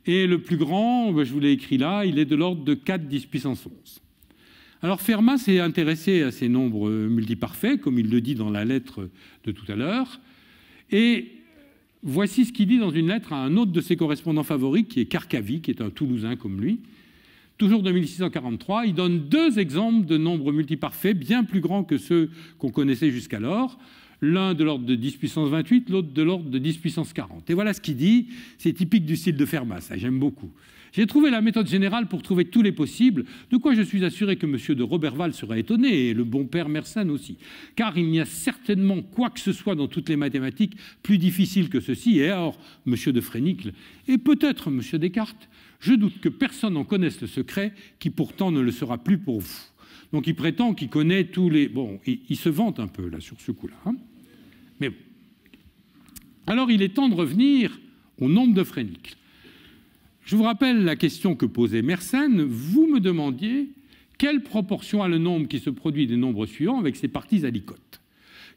et le plus grand, ben, je vous l'ai écrit là, il est de l'ordre de 4 10 puissance 11. Alors Fermat s'est intéressé à ces nombres multiparfaits, comme il le dit dans la lettre de tout à l'heure, et voici ce qu'il dit dans une lettre à un autre de ses correspondants favoris, qui est Carcavi, qui est un Toulousain comme lui. Toujours de 1643, il donne deux exemples de nombres multiparfaits bien plus grands que ceux qu'on connaissait jusqu'alors l'un de l'ordre de 10 puissance 28, l'autre de l'ordre de 10 puissance 40. Et voilà ce qu'il dit, c'est typique du style de Fermat, ça j'aime beaucoup. J'ai trouvé la méthode générale pour trouver tous les possibles, de quoi je suis assuré que M. de Roberval sera étonné, et le bon père Mersenne aussi, car il n'y a certainement quoi que ce soit dans toutes les mathématiques plus difficile que ceci, et or, M. de Frénicle, et peut-être Monsieur Descartes, je doute que personne n'en connaisse le secret, qui pourtant ne le sera plus pour vous. Donc il prétend qu'il connaît tous les... Bon, il, se vante un peu là sur ce coup-là. Hein. Mais bon. Alors il est temps de revenir au nombre de Frénicle. Je vous rappelle la question que posait Mersenne. Vous me demandiez quelle proportion a le nombre qui se produit des nombres suivants avec ses parties alicotes.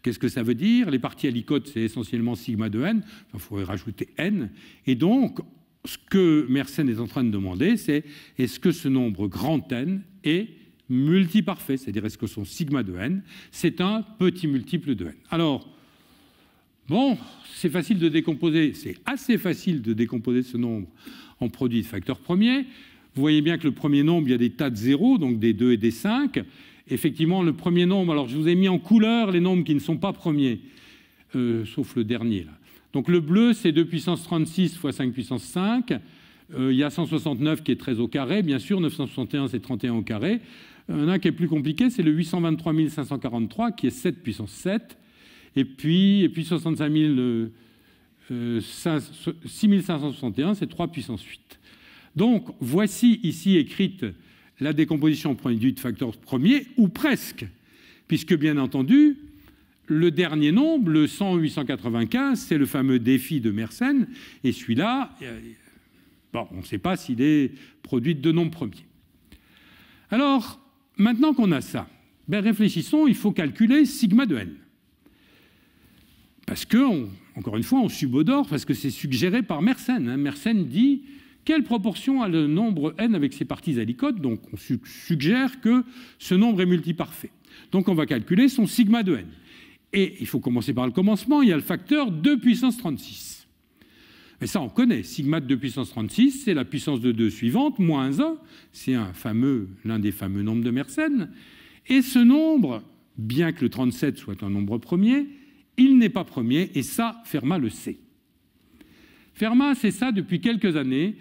Qu'est-ce que ça veut dire Les parties alicotes, c'est essentiellement sigma de n, il faudrait rajouter n, et donc ce que Mersenne est en train de demander, c'est est-ce que ce nombre grand n est multiparfait, c'est-à-dire est-ce que son sigma de n, c'est un petit multiple de n. Alors, bon, c'est facile de décomposer, c'est assez facile de décomposer ce nombre en produit de facteurs premiers. Vous voyez bien que le premier nombre, il y a des tas de zéros, donc des 2 et des 5. Effectivement, le premier nombre, alors je vous ai mis en couleur les nombres qui ne sont pas premiers, euh, sauf le dernier Donc le bleu, c'est 2 puissance 36 fois 5 puissance 5. Euh, il y a 169 qui est 13 au carré, bien sûr, 961 c'est 31 au carré. Euh, un, qui est plus compliqué, c'est le 823 543 qui est 7 puissance 7. Et puis, et puis 65 6561, euh, c'est 3 puissance 8. Donc voici ici écrite la décomposition produit de facteur premier, ou presque, puisque bien entendu, le dernier nombre, le 100-895, c'est le fameux défi de Mersenne, et celui-là, Bon, on ne sait pas s'il est produit de deux nombres premiers. Alors, maintenant qu'on a ça, ben réfléchissons, il faut calculer sigma de n. Parce que, encore une fois, on subodore, parce que c'est suggéré par Mersenne. Hein. Mersenne dit quelle proportion a le nombre n avec ses parties alicotes Donc on suggère que ce nombre est multiparfait. Donc on va calculer son sigma de n. Et il faut commencer par le commencement, il y a le facteur 2 puissance 36. Mais ça, on connaît. Sigma de 2 puissance 36, c'est la puissance de 2 suivante, moins 1. C'est un fameux, l'un des fameux nombres de Mersenne. Et ce nombre, bien que le 37 soit un nombre premier, il n'est pas premier, et ça, Fermat le sait. Fermat c'est ça depuis quelques années.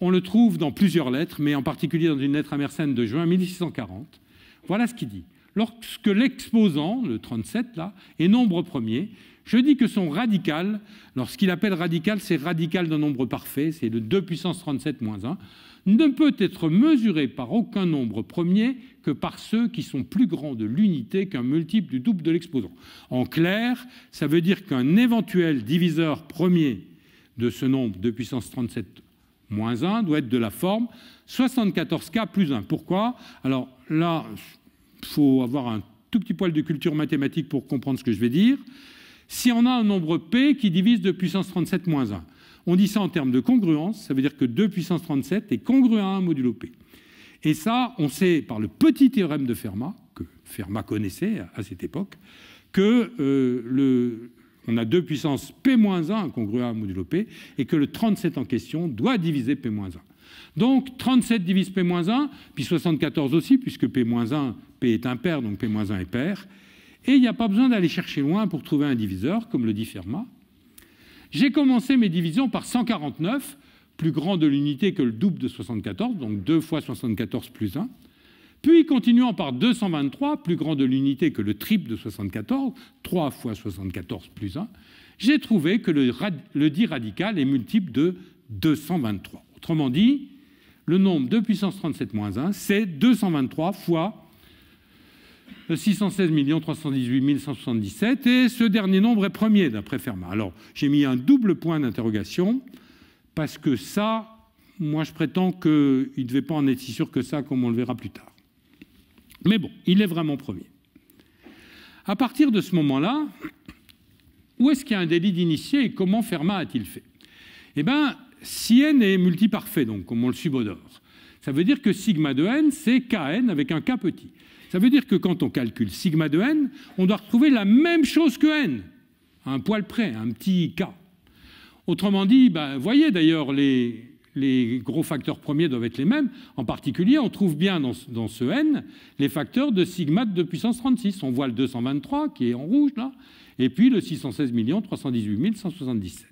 On le trouve dans plusieurs lettres, mais en particulier dans une lettre à Mersenne de juin 1640. Voilà ce qu'il dit. Lorsque l'exposant, le 37 là, est nombre premier, je dis que son radical, lorsqu'il appelle radical, c'est radical d'un nombre parfait, c'est le 2 puissance 37 moins 1, ne peut être mesuré par aucun nombre premier que par ceux qui sont plus grands de l'unité qu'un multiple du double de l'exposant. En clair, ça veut dire qu'un éventuel diviseur premier de ce nombre 2 puissance 37 moins 1 doit être de la forme 74K plus 1. Pourquoi Alors là, il faut avoir un tout petit poil de culture mathématique pour comprendre ce que je vais dire si on a un nombre P qui divise 2 puissance 37 moins 1. On dit ça en termes de congruence, ça veut dire que 2 puissance 37 est congruent à 1 modulo P. Et ça, on sait par le petit théorème de Fermat, que Fermat connaissait à cette époque, que euh, le, on a 2 puissance P-1 congruent à 1 modulo P, et que le 37 en question doit diviser P-1. Donc 37 divise P-1, puis 74 aussi, puisque P-1, P est impair, donc P-1 est pair, et il n'y a pas besoin d'aller chercher loin pour trouver un diviseur, comme le dit Fermat. J'ai commencé mes divisions par 149, plus grand de l'unité que le double de 74, donc 2 fois 74 plus 1. Puis continuant par 223, plus grand de l'unité que le triple de 74, 3 fois 74 plus 1, j'ai trouvé que le, le dit radical est multiple de 223. Autrement dit, le nombre 2 puissance 37 moins 1, c'est 223 fois 616 318 177, et ce dernier nombre est premier d'après Fermat. Alors, j'ai mis un double point d'interrogation, parce que ça, moi je prétends qu'il ne devait pas en être si sûr que ça, comme on le verra plus tard. Mais bon, il est vraiment premier. À partir de ce moment-là, où est-ce qu'il y a un délit d'initié et comment Fermat a-t-il fait Eh bien, si n est multiparfait, donc comme on le subodore, ça veut dire que sigma de n, c'est kn avec un k petit. Ça veut dire que quand on calcule sigma de n, on doit retrouver la même chose que n, à un poil près, un petit k. Autrement dit, ben, voyez d'ailleurs, les, les, gros facteurs premiers doivent être les mêmes. En particulier, on trouve bien dans, ce n les facteurs de sigma de puissance 36. On voit le 223 qui est en rouge là, et puis le 616 318 177.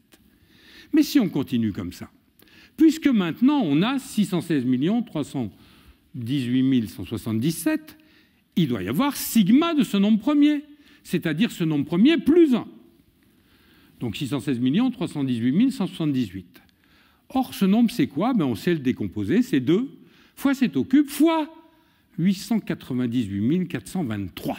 Mais si on continue comme ça, puisque maintenant on a 616 318 177, il doit y avoir sigma de ce nombre premier, c'est-à-dire ce nombre premier plus 1. Donc 616 318 178. Or, ce nombre, c'est quoi ben, On sait le décomposer, c'est 2 fois cet au cube fois 898 423.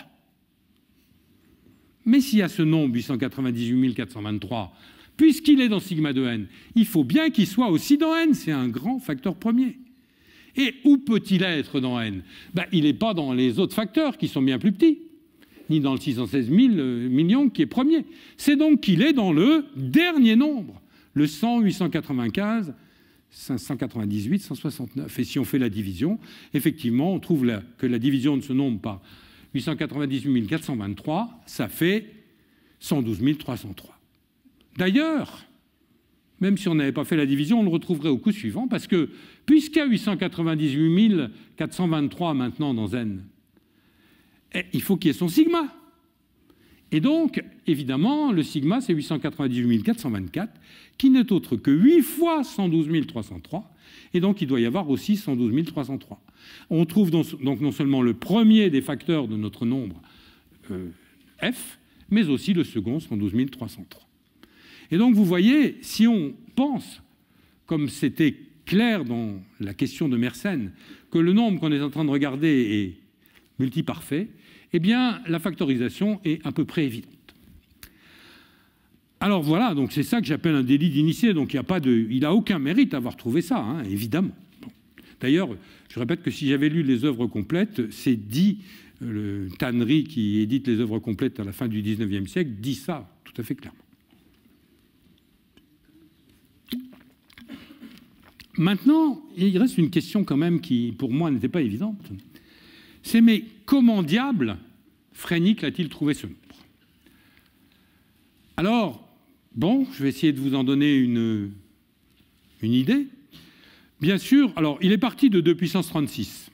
Mais s'il y a ce nombre 898 423 puisqu'il est dans sigma de n, il faut bien qu'il soit aussi dans n, c'est un grand facteur premier. Et où peut-il être dans n ben, Il n'est pas dans les autres facteurs qui sont bien plus petits, ni dans le 616 000 euh, millions qui est premier. C'est donc qu'il est dans le dernier nombre, le 100, 895, 598, 169. Et si on fait la division, effectivement, on trouve que la division de ce nombre par 898 423, ça fait 112 303. D'ailleurs, même si on n'avait pas fait la division, on le retrouverait au coup suivant, parce que puisqu'il y a 898 423 maintenant dans n, eh, il faut qu'il y ait son sigma. Et donc, évidemment, le sigma, c'est 898 424, qui n'est autre que 8 fois 112 303, et donc il doit y avoir aussi 112 303. On trouve donc non seulement le premier des facteurs de notre nombre euh, f, mais aussi le second, 112 303. Et donc, vous voyez, si on pense, comme c'était clair dans la question de Mersenne, que le nombre qu'on est en train de regarder est multiparfait, eh bien, la factorisation est à peu près évidente. Alors voilà, donc c'est ça que j'appelle un délit d'initié. Donc il n'y a pas de, il a aucun mérite d'avoir trouvé ça, hein, évidemment. D'ailleurs, je répète que si j'avais lu les œuvres complètes, c'est dit, euh, le Tannery qui édite les œuvres complètes à la fin du XIXe siècle dit ça tout à fait clairement. Maintenant, il reste une question quand même qui, pour moi, n'était pas évidente. C'est mais comment diable Frénic a-t-il trouvé ce nombre Alors, bon, je vais essayer de vous en donner une, une idée. Bien sûr, alors il est parti de 2 puissance 36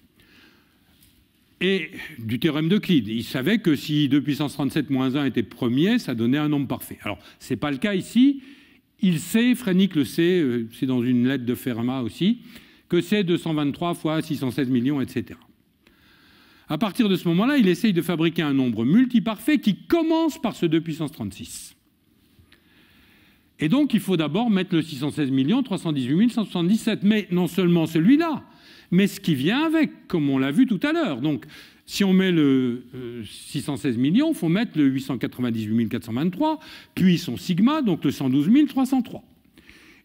et du théorème d'Euclide. Il savait que si 2 puissance 37 moins 1 était premier, ça donnait un nombre parfait. Alors, ce n'est pas le cas ici, il sait, Frénic le sait, euh, c'est dans une lettre de Fermat aussi, que c'est 223 fois 616 millions, etc. À partir de ce moment-là, il essaye de fabriquer un nombre multiparfait qui commence par ce 2 puissance 36. Et donc, il faut d'abord mettre le 616 millions 318 177, mais non seulement celui-là, mais ce qui vient avec, comme on l'a vu tout à l'heure. Donc, si on met le 616 euh, millions, il faut mettre le 898 423, puis son sigma, donc le 112 303.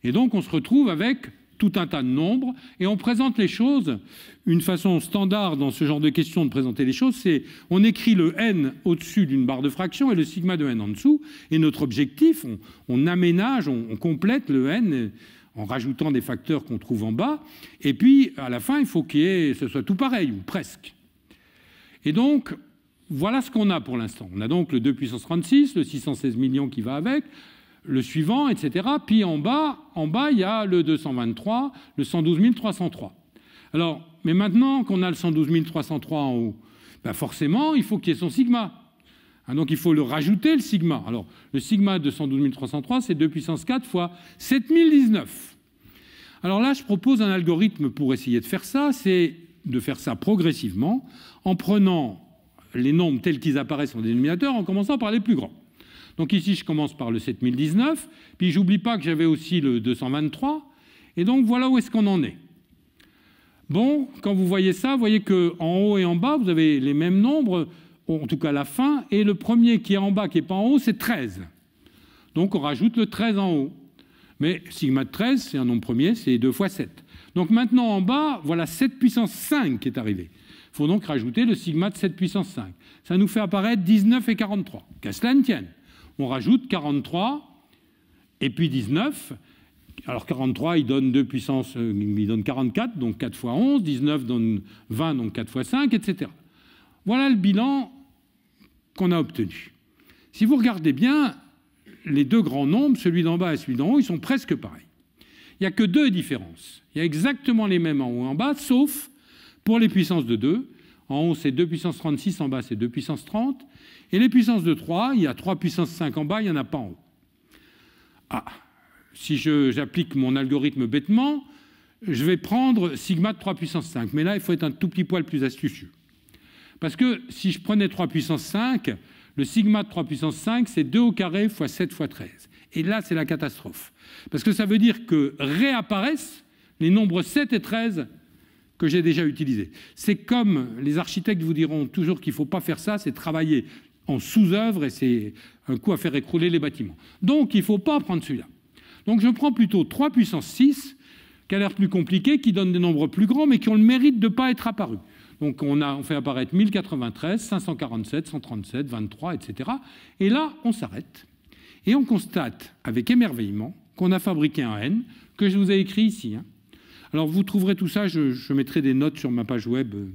Et donc on se retrouve avec tout un tas de nombres, et on présente les choses. Une façon standard dans ce genre de questions de présenter les choses, c'est on écrit le n au-dessus d'une barre de fraction et le sigma de n en dessous, et notre objectif, on, aménage, on, on, complète le n en rajoutant des facteurs qu'on trouve en bas, et puis à la fin, il faut que ce soit tout pareil, ou presque. Et donc, voilà ce qu'on a pour l'instant. On a donc le 2 puissance 36, le 616 millions qui va avec, le suivant, etc. Puis en bas, en bas, il y a le 223, le 112 303. Alors, mais maintenant qu'on a le 112 303 en haut, ben forcément, il faut qu'il y ait son sigma. Hein, donc il faut le rajouter, le sigma. Alors, le sigma de 112 303, c'est 2 puissance 4 fois 7019. Alors là, je propose un algorithme pour essayer de faire ça, c'est de faire ça progressivement en prenant les nombres tels qu'ils apparaissent en dénominateur, en commençant par les plus grands. Donc ici, je commence par le 7019, puis j'oublie pas que j'avais aussi le 223, et donc voilà où est-ce qu'on en est. Bon, quand vous voyez ça, vous voyez qu'en haut et en bas, vous avez les mêmes nombres, en tout cas la fin, et le premier qui est en bas, qui n'est pas en haut, c'est 13. Donc on rajoute le 13 en haut. Mais sigma de 13, c'est un nombre premier, c'est 2 fois 7. Donc maintenant en bas, voilà 7 puissance 5 qui est arrivé faut donc rajouter le sigma de 7 puissance 5. Ça nous fait apparaître 19 et 43. Qu'à cela ne tienne. On rajoute 43 et puis 19. Alors 43, il 2 il donne 44, euh, donc 4 fois 11, 19 donne 20, donc 4 fois 5, etc. Voilà le bilan qu'on a obtenu. Si vous regardez bien, les deux grands nombres, celui d'en bas et celui d'en haut, ils sont presque pareils. Il n'y a que deux différences. Il y a exactement les mêmes en haut et en bas, sauf pour les puissances de 2, en haut c'est 2 puissance 36, en bas c'est 2 puissance 30. Et les puissances de 3, il y a 3 puissance 5 en bas, il n'y en a pas en haut. Ah, si j'applique mon algorithme bêtement, je vais prendre sigma de 3 puissance 5. Mais là, il faut être un tout petit poil plus astucieux. Parce que si je prenais 3 puissance 5, le sigma de 3 puissance 5, c'est 2 au carré fois 7 fois 13. Et là, c'est la catastrophe. Parce que ça veut dire que réapparaissent les nombres 7 et 13 que j'ai déjà utilisé. C'est comme les architectes vous diront toujours qu'il ne faut pas faire ça, c'est travailler en sous-œuvre et c'est un coup à faire écrouler les bâtiments. Donc il ne faut pas prendre celui-là. Donc je prends plutôt 3 puissance 6, qui a l'air plus compliqué, qui donne des nombres plus grands, mais qui ont le mérite de ne pas être apparus. Donc on, a, on fait apparaître 1093, 547, 137, 23, etc. Et là, on s'arrête. Et on constate avec émerveillement qu'on a fabriqué un N, que je vous ai écrit ici, hein, alors vous trouverez tout ça, je, mettrai des notes sur ma page web euh,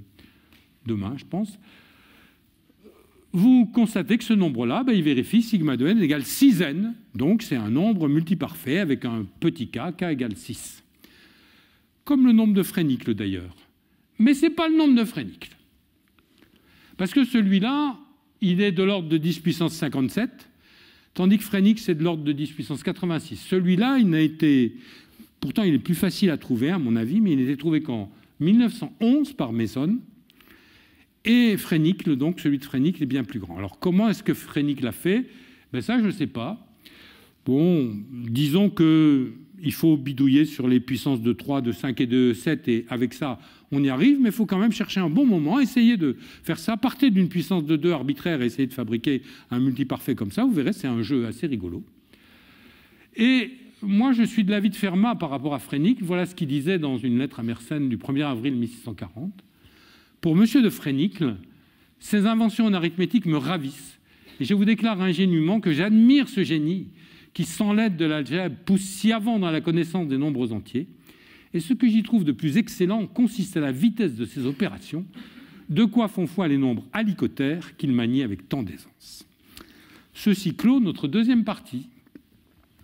demain, je pense. Vous constatez que ce nombre-là, ben, il vérifie sigma de n égale 6n, donc c'est un nombre multiparfait avec un petit k, k égale 6. Comme le nombre de Frénicle d'ailleurs. Mais ce n'est pas le nombre de Frénicle. Parce que celui-là, il est de l'ordre de 10 puissance 57, tandis que Frénicle, c'est de l'ordre de 10 puissance 86. Celui-là, il n'a été Pourtant, il est plus facile à trouver, à mon avis, mais il n'était trouvé qu'en 1911 par Maison. Et Frénicle, donc celui de Frénicle est bien plus grand. Alors comment est-ce que Frénicle l'a fait ben, Ça, je ne sais pas. Bon, disons que il faut bidouiller sur les puissances de 3, de 5 et de 7, et avec ça, on y arrive, mais il faut quand même chercher un bon moment, essayer de faire ça, partir d'une puissance de 2 arbitraire, essayer de fabriquer un multiparfait comme ça, vous verrez, c'est un jeu assez rigolo. Et moi, je suis de l'avis de Fermat par rapport à Frénicle. Voilà ce qu'il disait dans une lettre à Mersenne du 1er avril 1640. Pour Monsieur de Frénicle, ses inventions en arithmétique me ravissent, et je vous déclare ingénument que j'admire ce génie qui, sans l'aide de l'algèbre, pousse si avant dans la connaissance des nombres entiers. Et ce que j'y trouve de plus excellent consiste à la vitesse de ses opérations, de quoi font foi les nombres alicotères qu'il manie avec tant d'aisance. Ceci clôt notre deuxième partie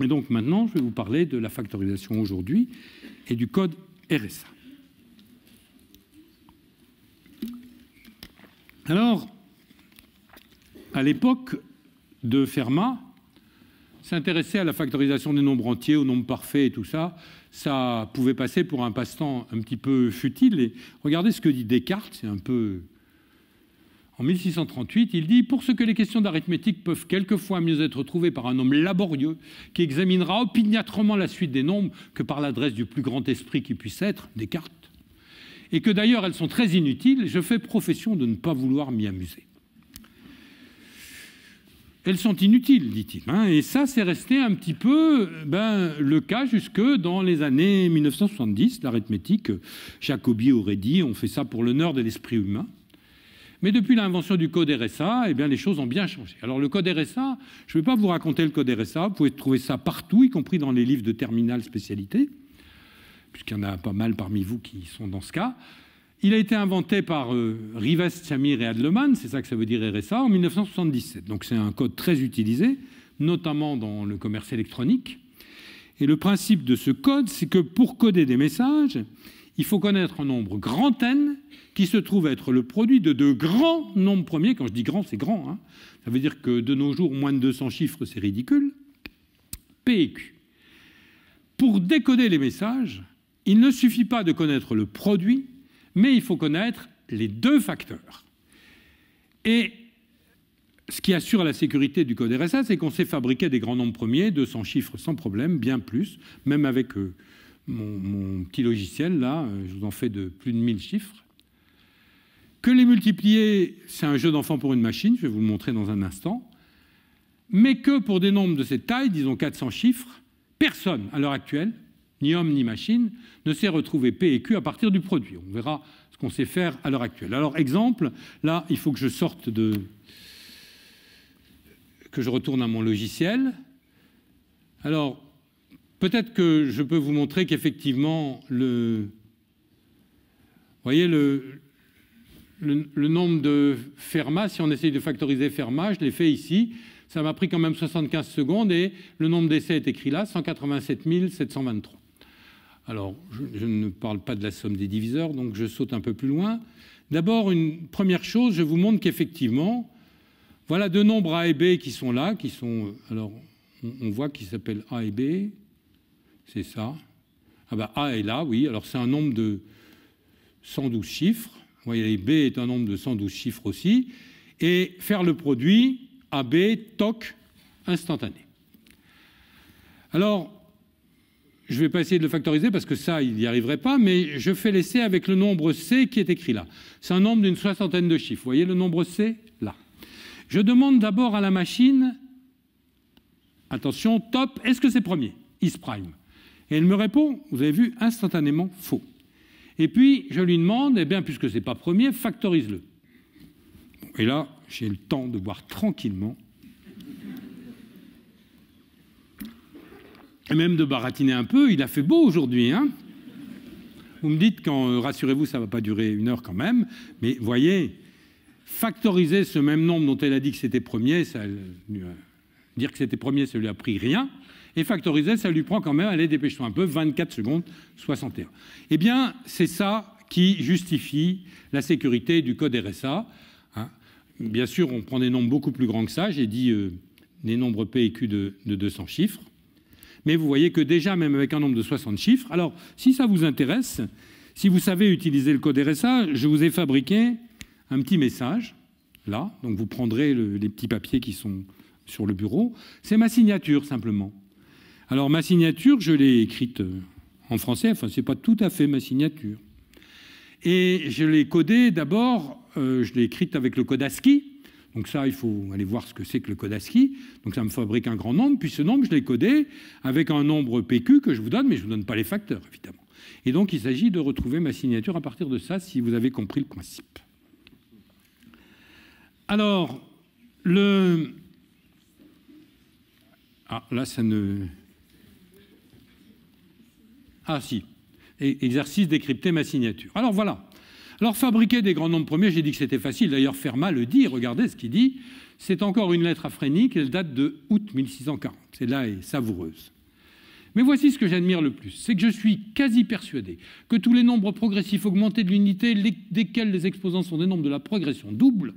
et donc maintenant, je vais vous parler de la factorisation aujourd'hui et du code RSA. Alors, à l'époque de Fermat, s'intéresser à la factorisation des nombres entiers, aux nombres parfaits et tout ça, ça pouvait passer pour un passe-temps un petit peu futile. Et regardez ce que dit Descartes, c'est un peu en 1638, il dit Pour ce que les questions d'arithmétique peuvent quelquefois mieux être trouvées par un homme laborieux qui examinera opiniâtrement la suite des nombres que par l'adresse du plus grand esprit qui puisse être, Descartes, et que d'ailleurs elles sont très inutiles, je fais profession de ne pas vouloir m'y amuser. Elles sont inutiles, dit-il. Hein, et ça, c'est resté un petit peu ben, le cas jusque dans les années 1970. L'arithmétique, Jacobi aurait dit, on fait ça pour l'honneur de l'esprit humain. Mais depuis l'invention du code RSA, eh bien, les choses ont bien changé. Alors le code RSA, je ne vais pas vous raconter le code RSA, vous pouvez trouver ça partout, y compris dans les livres de terminal spécialité, puisqu'il y en a pas mal parmi vous qui sont dans ce cas. Il a été inventé par euh, Rivest, et Adleman, c'est ça que ça veut dire RSA, en 1977. Donc c'est un code très utilisé, notamment dans le commerce électronique. Et le principe de ce code, c'est que pour coder des messages, il faut connaître un nombre grand N qui se trouve être le produit de deux grands nombres premiers. Quand je dis grand, c'est grand. Hein. Ça veut dire que de nos jours, moins de 200 chiffres, c'est ridicule. P et Q. Pour décoder les messages, il ne suffit pas de connaître le produit, mais il faut connaître les deux facteurs. Et ce qui assure la sécurité du code RSA, c'est qu'on sait fabriquer des grands nombres premiers, 200 chiffres sans problème, bien plus, même avec euh, mon, petit logiciel, là, euh, je vous en fais de plus de 1000 chiffres. Que les multiplier, c'est un jeu d'enfant pour une machine, je vais vous le montrer dans un instant, mais que pour des nombres de cette taille, disons 400 chiffres, personne, à l'heure actuelle, ni homme ni machine, ne sait retrouver P et Q à partir du produit. On verra ce qu'on sait faire à l'heure actuelle. Alors, exemple, là, il faut que je sorte de... que je retourne à mon logiciel. Alors, Peut-être que je peux vous montrer qu'effectivement, le, voyez, le, nombre de Fermat. si on essaye de factoriser Fermat, je l'ai fait ici, ça m'a pris quand même 75 secondes et le nombre d'essais est écrit là, 187 723. Alors, je, ne parle pas de la somme des diviseurs, donc je saute un peu plus loin. D'abord, une première chose, je vous montre qu'effectivement, voilà deux nombres A et B qui sont là, qui sont, euh, alors, on voit qu'ils s'appellent A et B, c'est ça Ah bah A est là, oui. Alors c'est un nombre de 112 chiffres. voyez, B est un nombre de 112 chiffres aussi. Et faire le produit AB, TOC, instantané. Alors, je ne vais pas essayer de le factoriser parce que ça, il n'y arriverait pas, mais je fais l'essai avec le nombre C qui est écrit là. C'est un nombre d'une soixantaine de chiffres. Vous voyez le nombre C Là. Je demande d'abord à la machine, attention, top, est-ce que c'est premier Is prime. Et elle me répond, vous avez vu, instantanément faux. Et puis, je lui demande, eh bien, puisque ce n'est pas premier, factorise-le. Et là, j'ai le temps de voir tranquillement. Et même de baratiner un peu, il a fait beau aujourd'hui. Hein vous me dites, quand, euh, rassurez-vous, ça ne va pas durer une heure quand même, mais voyez, factoriser ce même nombre dont elle a dit que c'était premier, ça, euh, dire que c'était premier, ça lui a pris rien et factoriser, ça lui prend quand même, allez, dépêche-toi un peu, 24 secondes 61. Eh bien, c'est ça qui justifie la sécurité du code RSA. Hein. Bien sûr, on prend des nombres beaucoup plus grands que ça, j'ai dit euh, des nombres P q de, de 200 chiffres. Mais vous voyez que déjà, même avec un nombre de 60 chiffres, alors si ça vous intéresse, si vous savez utiliser le code RSA, je vous ai fabriqué un petit message, là, donc vous prendrez les petits papiers qui sont sur le bureau. C'est ma signature simplement. Alors ma signature, je l'ai écrite euh, en français, enfin c'est pas tout à fait ma signature. Et je l'ai codée d'abord, euh, je l'ai écrite avec le code ASCII, donc ça, il faut aller voir ce que c'est que le code ASCII. Donc ça me fabrique un grand nombre, puis ce nombre, je l'ai codé avec un nombre PQ que je vous donne, mais je ne vous donne pas les facteurs, évidemment. Et donc il s'agit de retrouver ma signature à partir de ça, si vous avez compris le principe. Alors, le... Ah, là, ça ne... Ah si, exercice décrypter ma signature. Alors voilà. Alors fabriquer des grands nombres premiers, j'ai dit que c'était facile. D'ailleurs, Fermat le dit, regardez ce qu'il dit. C'est encore une lettre à Frénic, elle date de août 1640. c'est là et savoureuse. Mais voici ce que j'admire le plus, c'est que je suis quasi persuadé que tous les nombres progressifs augmentés de l'unité, desquels les exposants sont des nombres de la progression double,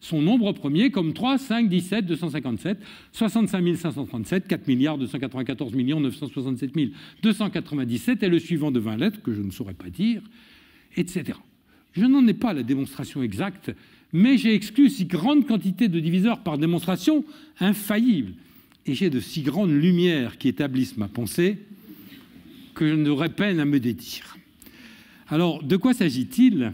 son nombre premier comme 3, 5, 17, 257, 65 537, 4 milliards 294 millions 967 297 et le suivant de 20 lettres que je ne saurais pas dire, etc. Je n'en ai pas la démonstration exacte, mais j'ai exclu si grande quantité de diviseurs par démonstration infaillible. Et j'ai de si grandes lumières qui établissent ma pensée que je n'aurais peine à me dédire. Alors, de quoi s'agit-il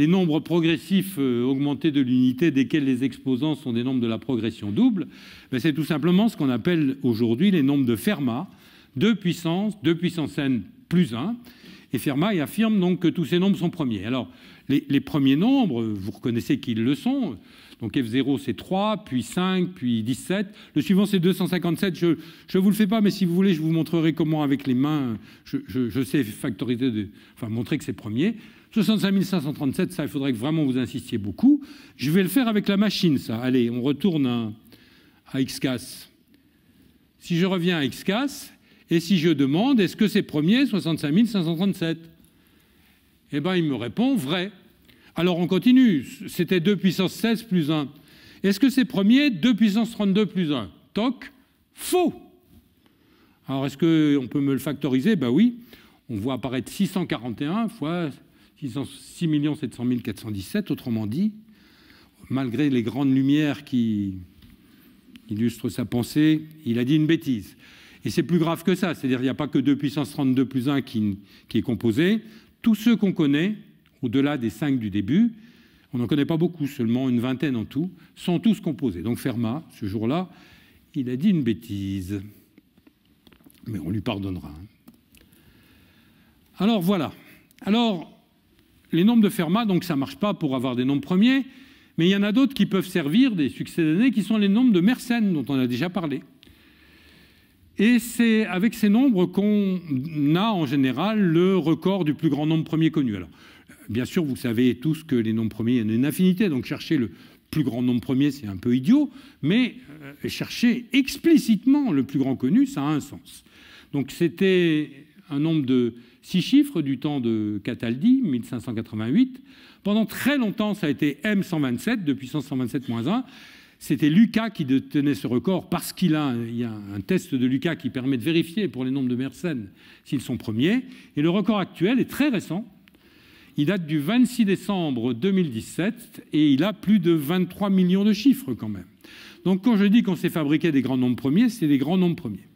les nombres progressifs euh, augmentés de l'unité desquels les exposants sont des nombres de la progression double, ben, c'est tout simplement ce qu'on appelle aujourd'hui les nombres de Fermat, 2 puissance, 2 puissance n plus 1. Et Fermat affirme donc que tous ces nombres sont premiers. Alors, les, premiers nombres, vous reconnaissez qu'ils le sont. Donc F0, c'est 3, puis 5, puis 17. Le suivant, c'est 257. Je ne vous le fais pas, mais si vous voulez, je vous montrerai comment, avec les mains, je, sais factoriser, enfin montrer que c'est premier. 65 537, ça, il faudrait que vraiment vous insistiez beaucoup. Je vais le faire avec la machine, ça. Allez, on retourne à, XCAS. Si je reviens à XCAS, et si je demande, est-ce que c'est premier 65 537 Eh bien, il me répond, vrai. Alors on continue. C'était 2 puissance 16 plus 1. Est-ce que c'est premier 2 puissance 32 plus 1 Toc, faux. Alors est-ce qu'on peut me le factoriser Ben oui. On voit apparaître 641 fois 6 700 417, autrement dit, malgré les grandes lumières qui illustrent sa pensée, il a dit une bêtise. Et c'est plus grave que ça, c'est-à-dire qu'il n'y a pas que 2 puissance 32 plus 1 qui, qui est composé. Tous ceux qu'on connaît, au-delà des 5 du début, on n'en connaît pas beaucoup, seulement une vingtaine en tout, sont tous composés. Donc Fermat, ce jour-là, il a dit une bêtise. Mais on lui pardonnera. Alors voilà. Alors, les nombres de Fermat, donc ça ne marche pas pour avoir des nombres premiers, mais il y en a d'autres qui peuvent servir, des succès d'années, qui sont les nombres de Mersenne, dont on a déjà parlé. Et c'est avec ces nombres qu'on a en général le record du plus grand nombre premier connu. Alors, bien sûr, vous savez tous que les nombres premiers, il y en a une infinité, donc chercher le plus grand nombre premier, c'est un peu idiot, mais euh, chercher explicitement le plus grand connu, ça a un sens. Donc c'était un nombre de six chiffres du temps de Cataldi, 1588. Pendant très longtemps, ça a été M127, de puissance 127-1. C'était Lucas qui détenait ce record parce qu'il a, y a un test de Lucas qui permet de vérifier pour les nombres de Mersenne s'ils sont premiers. Et le record actuel est très récent. Il date du 26 décembre 2017 et il a plus de 23 millions de chiffres quand même. Donc quand je dis qu'on s'est fabriqué des grands nombres premiers, c'est des grands nombres premiers.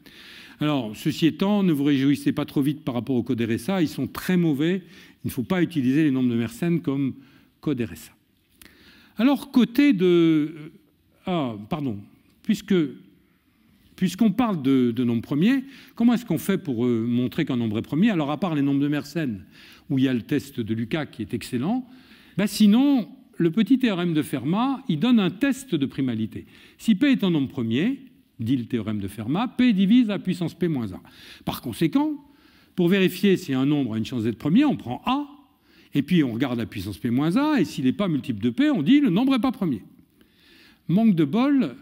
Alors, ceci étant, ne vous réjouissez pas trop vite par rapport au code RSA, ils sont très mauvais, il ne faut pas utiliser les nombres de Mersenne comme code RSA. Alors, côté de... Euh, ah, pardon, puisque Puisqu'on parle de, nombres premiers, comment est-ce qu'on fait pour euh, montrer qu'un nombre est premier Alors, à part les nombres de Mersenne, où il y a le test de Lucas qui est excellent, ben sinon, le petit théorème de Fermat, il donne un test de primalité. Si P est un nombre premier, dit le théorème de Fermat, P divise à puissance P moins 1. Par conséquent, pour vérifier si un nombre a une chance d'être premier, on prend A, et puis on regarde la puissance P moins 1, et s'il n'est pas multiple de P, on dit le nombre n'est pas premier. Manque de bol,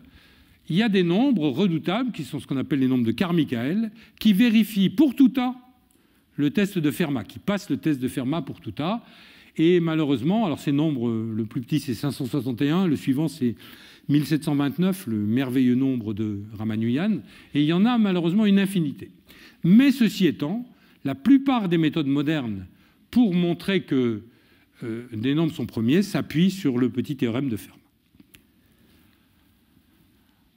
il y a des nombres redoutables, qui sont ce qu'on appelle les nombres de Carmichael, qui vérifient pour tout A le test de Fermat, qui passe le test de Fermat pour tout A. Et malheureusement, alors ces nombres, le plus petit c'est 561, le suivant c'est 1729, le merveilleux nombre de Ramanujan, et il y en a malheureusement une infinité. Mais ceci étant, la plupart des méthodes modernes pour montrer que euh, des nombres sont premiers s'appuient sur le petit théorème de Fermat.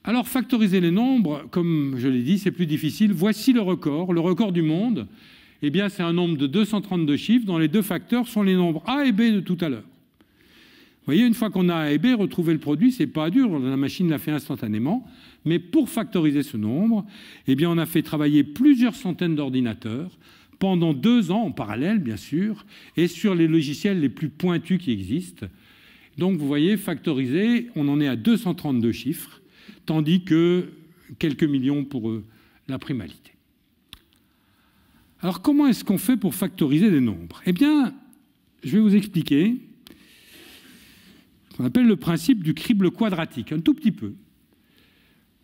Alors, factoriser les nombres, comme je l'ai dit, c'est plus difficile. Voici le record, le record du monde. Eh bien, c'est un nombre de 232 chiffres dont les deux facteurs sont les nombres A et B de tout à l'heure. Vous voyez, une fois qu'on a A et B, retrouver le produit, ce n'est pas dur, la machine l'a fait instantanément. Mais pour factoriser ce nombre, eh bien, on a fait travailler plusieurs centaines d'ordinateurs pendant deux ans en parallèle, bien sûr, et sur les logiciels les plus pointus qui existent. Donc, vous voyez, factoriser, on en est à 232 chiffres, tandis que quelques millions pour euh, la primalité. Alors, comment est-ce qu'on fait pour factoriser des nombres Eh bien, je vais vous expliquer on appelle le principe du crible quadratique, un tout petit peu.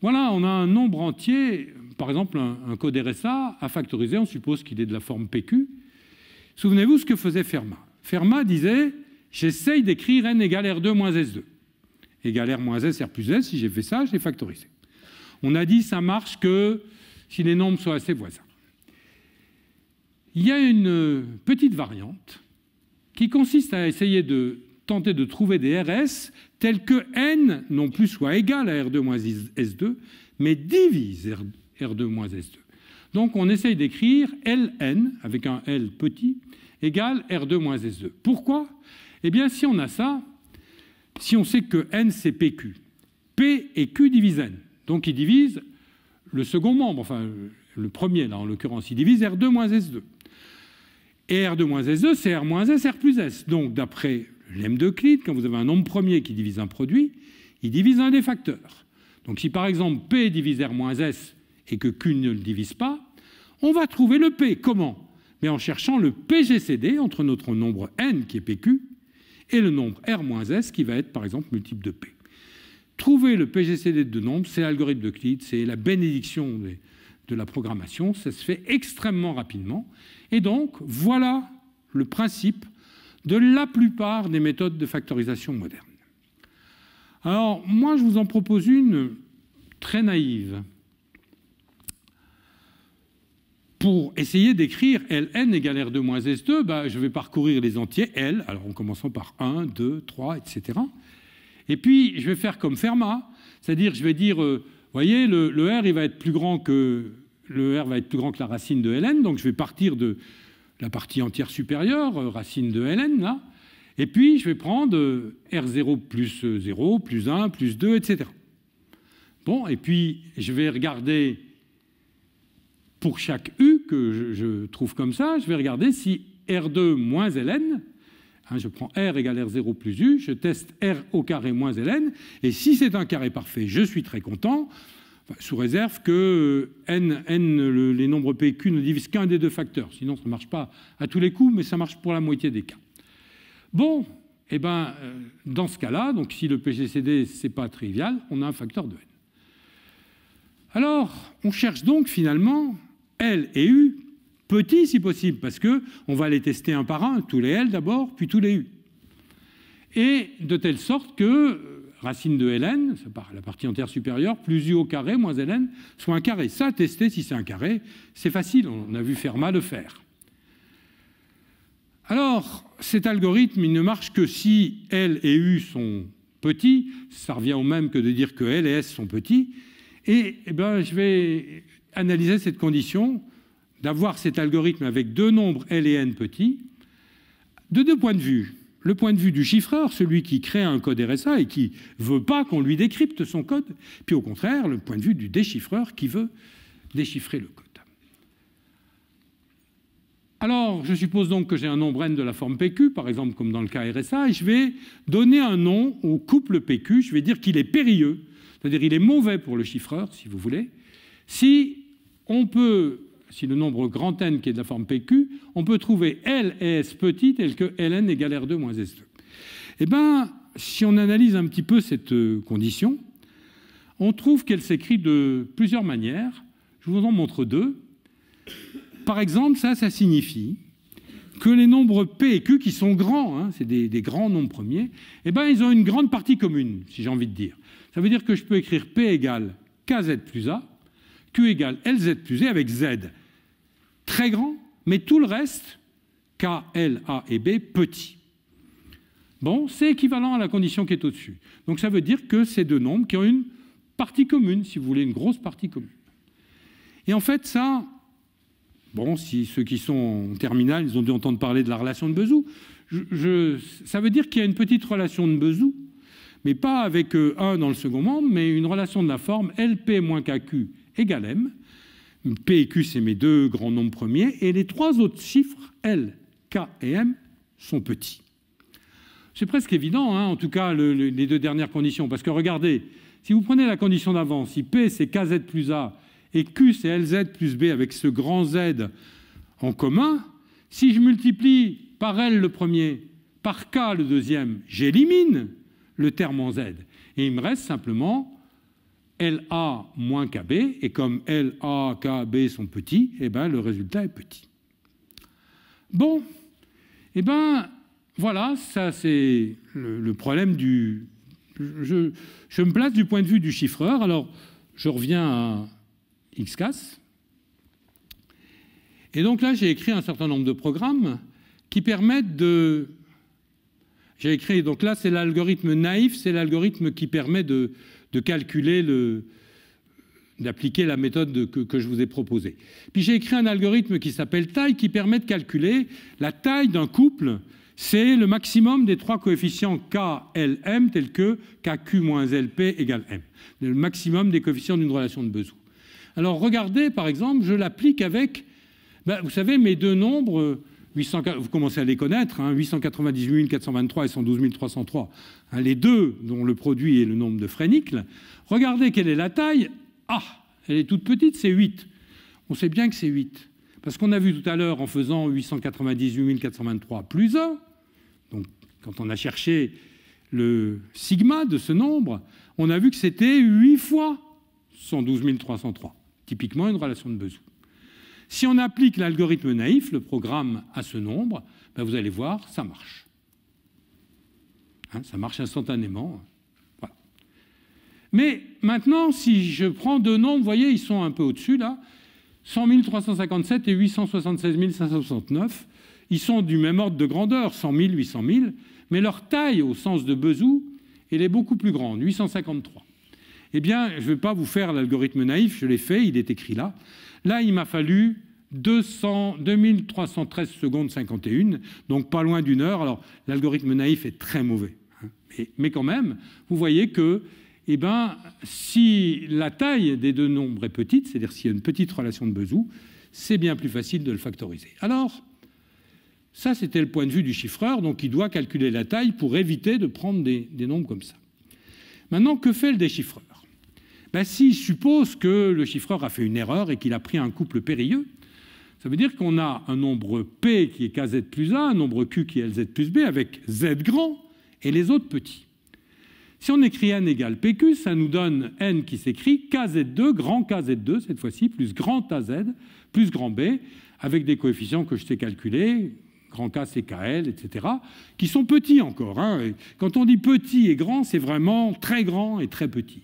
Voilà, on a un nombre entier, par exemple un, code RSA à factoriser, on suppose qu'il est de la forme PQ. Souvenez-vous ce que faisait Fermat. Fermat disait j'essaye d'écrire n égale R2 moins S2. Égale R moins S, R plus S, si j'ai fait ça, j'ai factorisé. On a dit ça marche que si les nombres sont assez voisins. Il y a une petite variante qui consiste à essayer de tenter de trouver des RS tels que n non plus soit égal à R2-S2, mais divise R2-S2. Donc on essaye d'écrire Ln, avec un L petit, égal R2-S2. Pourquoi Eh bien si on a ça, si on sait que N c'est PQ, P et Q divisent N. Donc ils divisent le second membre, enfin le premier là en l'occurrence, ils divisent R2-S2. Et R2-S2, c'est R-S, R plus S. Donc d'après Lemme de quand vous avez un nombre premier qui divise un produit, il divise un des facteurs. Donc si par exemple P divise R S et que Q ne le divise pas, on va trouver le P. Comment Mais en cherchant le PGCD entre notre nombre N, qui est PQ, et le nombre R S, qui va être par exemple multiple de P. Trouver le PGCD de deux nombres, c'est l'algorithme de Clyde, c'est la bénédiction de la programmation, ça se fait extrêmement rapidement. Et donc, voilà le principe de la plupart des méthodes de factorisation modernes. Alors, moi, je vous en propose une très naïve pour essayer d'écrire Ln égale R2 moins S2, bah, je vais parcourir les entiers L, alors en commençant par 1, 2, 3, etc. Et puis, je vais faire comme Fermat, c'est-à-dire, je vais dire, vous euh, voyez, le, R, il va être plus grand que... Le R va être plus grand que la racine de Ln, donc je vais partir de, la partie entière supérieure, euh, racine de ln, là. Et puis, je vais prendre euh, R0 plus 0, euh, plus 1, plus 2, etc. Bon, et puis, je vais regarder pour chaque U que je, trouve comme ça, je vais regarder si R2 moins ln, hein, je prends R égale R0 plus U, je teste R au carré moins ln, et si c'est un carré parfait, je suis très content, sous réserve que euh, n, n les nombres PQ ne divisent qu'un des deux facteurs. Sinon, ça ne marche pas à tous les coups, mais ça marche pour la moitié des cas. Bon, eh ben, euh, dans ce cas-là, donc si le PGCD, ce n'est pas trivial, on a un facteur de n. Alors, on cherche donc finalement L et U, petits si possible, parce qu'on va les tester un par un, tous les L d'abord, puis tous les U. Et de telle sorte que euh, racine de ln, la partie entière supérieure, plus u au carré moins ln, soit un carré. Ça, tester si c'est un carré, c'est facile, on a vu Fermat le faire. Alors, cet algorithme, il ne marche que si L et U sont petits, ça revient au même que de dire que L et S sont petits, et, eh ben, je vais analyser cette condition d'avoir cet algorithme avec deux nombres L et N petits, de deux points de vue le point de vue du chiffreur, celui qui crée un code RSA et qui veut pas qu'on lui décrypte son code, puis au contraire, le point de vue du déchiffreur qui veut déchiffrer le code. Alors, je suppose donc que j'ai un nombre n de la forme PQ, par exemple comme dans le cas RSA, et je vais donner un nom au couple PQ, je vais dire qu'il est périlleux, c'est-à-dire il est mauvais pour le chiffreur, si vous voulez, si on peut si le nombre grand N qui est de la forme PQ, on peut trouver L et S petit tel que Ln égale R2 moins S2. Eh bien, si on analyse un petit peu cette euh, condition, on trouve qu'elle s'écrit de plusieurs manières. Je vous en montre deux. Par exemple, ça, ça signifie que les nombres P et Q, qui sont grands, hein, c'est des, grands nombres premiers, eh ben, ils ont une grande partie commune, si j'ai envie de dire. Ça veut dire que je peux écrire P égale KZ plus A, Q égale LZ plus E avec Z très grand, mais tout le reste, K, L, A et B, petit. Bon, c'est équivalent à la condition qui est au-dessus. Donc ça veut dire que ces deux nombres qui ont une partie commune, si vous voulez, une grosse partie commune. Et en fait, ça, bon, si ceux qui sont en terminale, ils ont dû entendre parler de la relation de Bezout. je, ça veut dire qu'il y a une petite relation de Bezout, mais pas avec 1 euh, dans le second membre, mais une relation de la forme LP-KQ égale M, P et Q, c'est mes deux grands nombres premiers, et les trois autres chiffres, L, K et M, sont petits. C'est presque évident, hein, en tout cas, les deux dernières conditions, parce que regardez, si vous prenez la condition d'avant, si P c'est KZ plus A et Q c'est LZ plus B avec ce grand Z en commun, si je multiplie par L le premier, par K le deuxième, j'élimine le terme en Z. Et il me reste simplement LA moins KB, et comme LA, KB sont petits, et eh ben, le résultat est petit. Bon, eh ben, voilà, ça c'est le, problème du... Je, je, me place du point de vue du chiffreur, alors je reviens à XCAS. Et donc là, j'ai écrit un certain nombre de programmes qui permettent de... J'ai écrit, donc là, c'est l'algorithme naïf, c'est l'algorithme qui permet de, de calculer le d'appliquer la méthode que, je vous ai proposée. Puis j'ai écrit un algorithme qui s'appelle taille, qui permet de calculer la taille d'un couple. C'est le maximum des trois coefficients K, L, M, tels que KQ moins LP égale M. Le maximum des coefficients d'une relation de Bezout. Alors regardez, par exemple, je l'applique avec, ben, vous savez, mes deux nombres, vous commencez à les connaître, 898 hein, 423 et 112 303, hein, les deux dont le produit est le nombre de frénicles, regardez quelle est la taille. Ah, elle est toute petite, c'est 8. On sait bien que c'est 8. Parce qu'on a vu tout à l'heure en faisant 898 423 plus 1, donc quand on a cherché le sigma de ce nombre, on a vu que c'était 8 fois 112 303, typiquement une relation de Bezout. Si on applique l'algorithme naïf, le programme à ce nombre, ben vous allez voir, ça marche. Hein, ça marche instantanément. Mais maintenant, si je prends deux nombres, vous voyez, ils sont un peu au-dessus là, 100 357 et 876 569, ils sont du même ordre de grandeur, 100 000, 800 000, mais leur taille au sens de Bezou, elle est beaucoup plus grande, 853. Eh bien, je ne vais pas vous faire l'algorithme naïf, je l'ai fait, il est écrit là. Là, il m'a fallu 200, 2313 secondes 51, donc pas loin d'une heure. Alors, l'algorithme naïf est très mauvais. Hein. mais, quand même, vous voyez que eh ben, si la taille des deux nombres est petite, c'est-à-dire s'il y a une petite relation de Bezout, c'est bien plus facile de le factoriser. Alors, ça, c'était le point de vue du chiffreur, donc il doit calculer la taille pour éviter de prendre des, des nombres comme ça. Maintenant, que fait le déchiffreur ben, si je suppose que le chiffreur a fait une erreur et qu'il a pris un couple périlleux, ça veut dire qu'on a un nombre P qui est KZ plus A, un nombre Q qui est LZ plus B, avec Z grand et les autres petits. Si on écrit n égale PQ, ça nous donne n qui s'écrit KZ2, grand KZ2 cette fois-ci, plus grand AZ, plus grand B, avec des coefficients que je sais calculer, grand K, KL, etc., qui sont petits encore. Hein. quand on dit petit et grand, c'est vraiment très grand et très petit.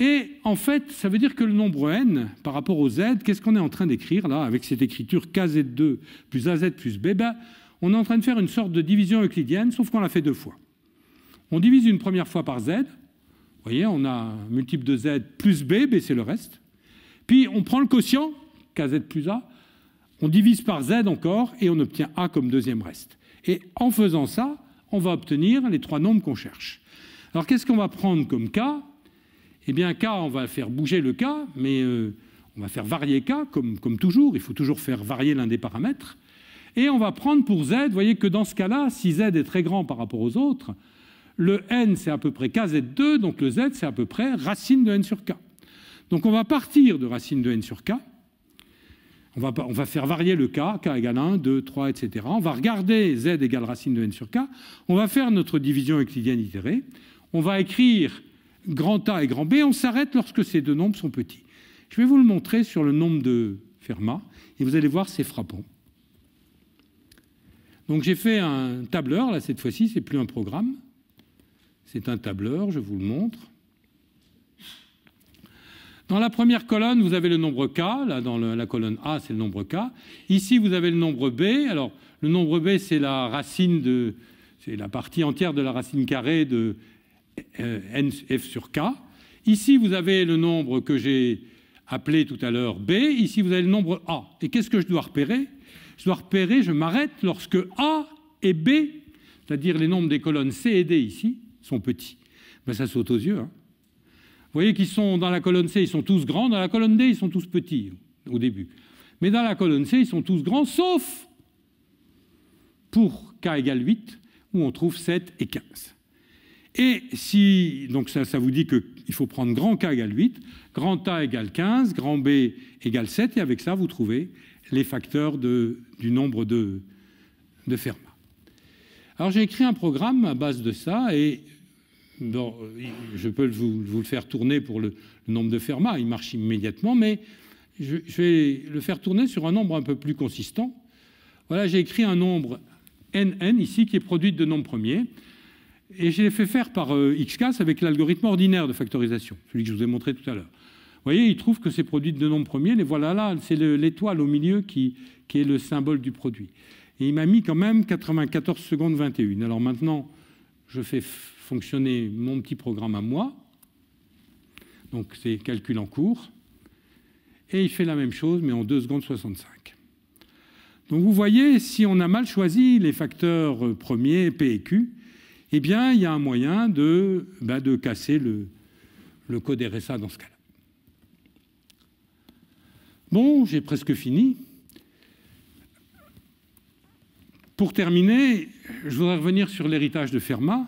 Et en fait, ça veut dire que le nombre n par rapport au z, qu'est-ce qu'on est en train d'écrire là avec cette écriture kz2 plus az plus b ben, On est en train de faire une sorte de division euclidienne, sauf qu'on l'a fait deux fois. On divise une première fois par z. Vous voyez, on a un multiple de z plus b, b ben, c'est le reste. Puis on prend le quotient, kz plus a, on divise par z encore et on obtient a comme deuxième reste. Et en faisant ça, on va obtenir les trois nombres qu'on cherche. Alors qu'est-ce qu'on va prendre comme K eh bien, K, on va faire bouger le K, mais euh, on va faire varier K, comme, comme toujours, il faut toujours faire varier l'un des paramètres. Et on va prendre pour Z, vous voyez que dans ce cas-là, si Z est très grand par rapport aux autres, le N c'est à peu près KZ2, donc le Z c'est à peu près racine de N sur K. Donc on va partir de racine de N sur K, on va, on va, faire varier le K, K égale 1, 2, 3, etc. On va regarder Z égale racine de N sur K, on va faire notre division euclidienne itérée, on va écrire grand A et grand B, on s'arrête lorsque ces deux nombres sont petits. Je vais vous le montrer sur le nombre de Fermat, et vous allez voir, c'est frappant. Donc j'ai fait un tableur, là cette fois-ci, c'est plus un programme, c'est un tableur, je vous le montre. Dans la première colonne, vous avez le nombre K, là dans la colonne A, c'est le nombre K. Ici, vous avez le nombre B. Alors, le nombre B, c'est la racine de, c'est la partie entière de la racine carrée de F sur K. Ici, vous avez le nombre que j'ai appelé tout à l'heure B. Ici, vous avez le nombre A. Et qu'est-ce que je dois repérer Je dois repérer, je m'arrête lorsque A et B, c'est-à-dire les nombres des colonnes C et D ici, sont petits. Ben, ça saute aux yeux. Hein. Vous voyez qu'ils sont dans la colonne C, ils sont tous grands. Dans la colonne D, ils sont tous petits au début. Mais dans la colonne C, ils sont tous grands, sauf pour K égale 8, où on trouve 7 et 15. Et si, donc ça, vous dit qu'il faut prendre grand K égale 8, grand A égale 15, grand B égale 7, et avec ça, vous trouvez les facteurs du nombre de, de Fermat. Alors j'ai écrit un programme à base de ça, et je peux vous, le faire tourner pour le, nombre de Fermat, il marche immédiatement, mais je, vais le faire tourner sur un nombre un peu plus consistant. Voilà, j'ai écrit un nombre NN ici qui est produit de nombres premiers. Et je l'ai fait faire par euh, XCAS avec l'algorithme ordinaire de factorisation, celui que je vous ai montré tout à l'heure. Vous voyez, il trouve que ces produits de deux nombres premiers, les voilà là, c'est l'étoile au milieu qui, qui, est le symbole du produit. Et il m'a mis quand même 94 secondes 21. Alors maintenant, je fais fonctionner mon petit programme à moi. Donc c'est calcul en cours. Et il fait la même chose, mais en 2 secondes 65. Donc vous voyez, si on a mal choisi les facteurs euh, premiers, P et Q, eh bien, il y a un moyen de, ben, de casser le, le code RSA dans ce cas-là. Bon, j'ai presque fini. Pour terminer, je voudrais revenir sur l'héritage de Fermat.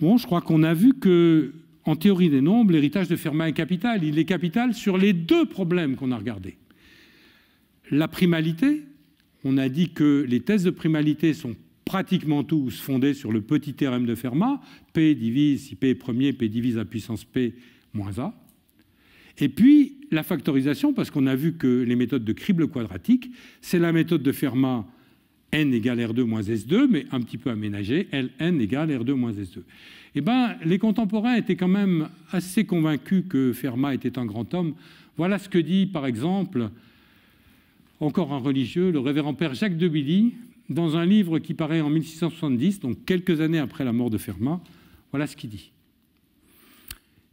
Bon, je crois qu'on a vu que, en théorie des nombres, l'héritage de Fermat est capital. Il est capital sur les deux problèmes qu'on a regardés. La primalité, on a dit que les thèses de primalité sont pratiquement tous fondés sur le petit théorème de Fermat, P divise, si P est premier, P divise à puissance P moins A. Et puis, la factorisation, parce qu'on a vu que les méthodes de crible quadratique, c'est la méthode de Fermat n égale R2 moins S2, mais un petit peu aménagée, Ln égale R2 moins S2. Eh bien, les contemporains étaient quand même assez convaincus que Fermat était un grand homme. Voilà ce que dit, par exemple, encore un religieux, le révérend père Jacques de Billy, dans un livre qui paraît en 1670, donc quelques années après la mort de Fermat, voilà ce qu'il dit.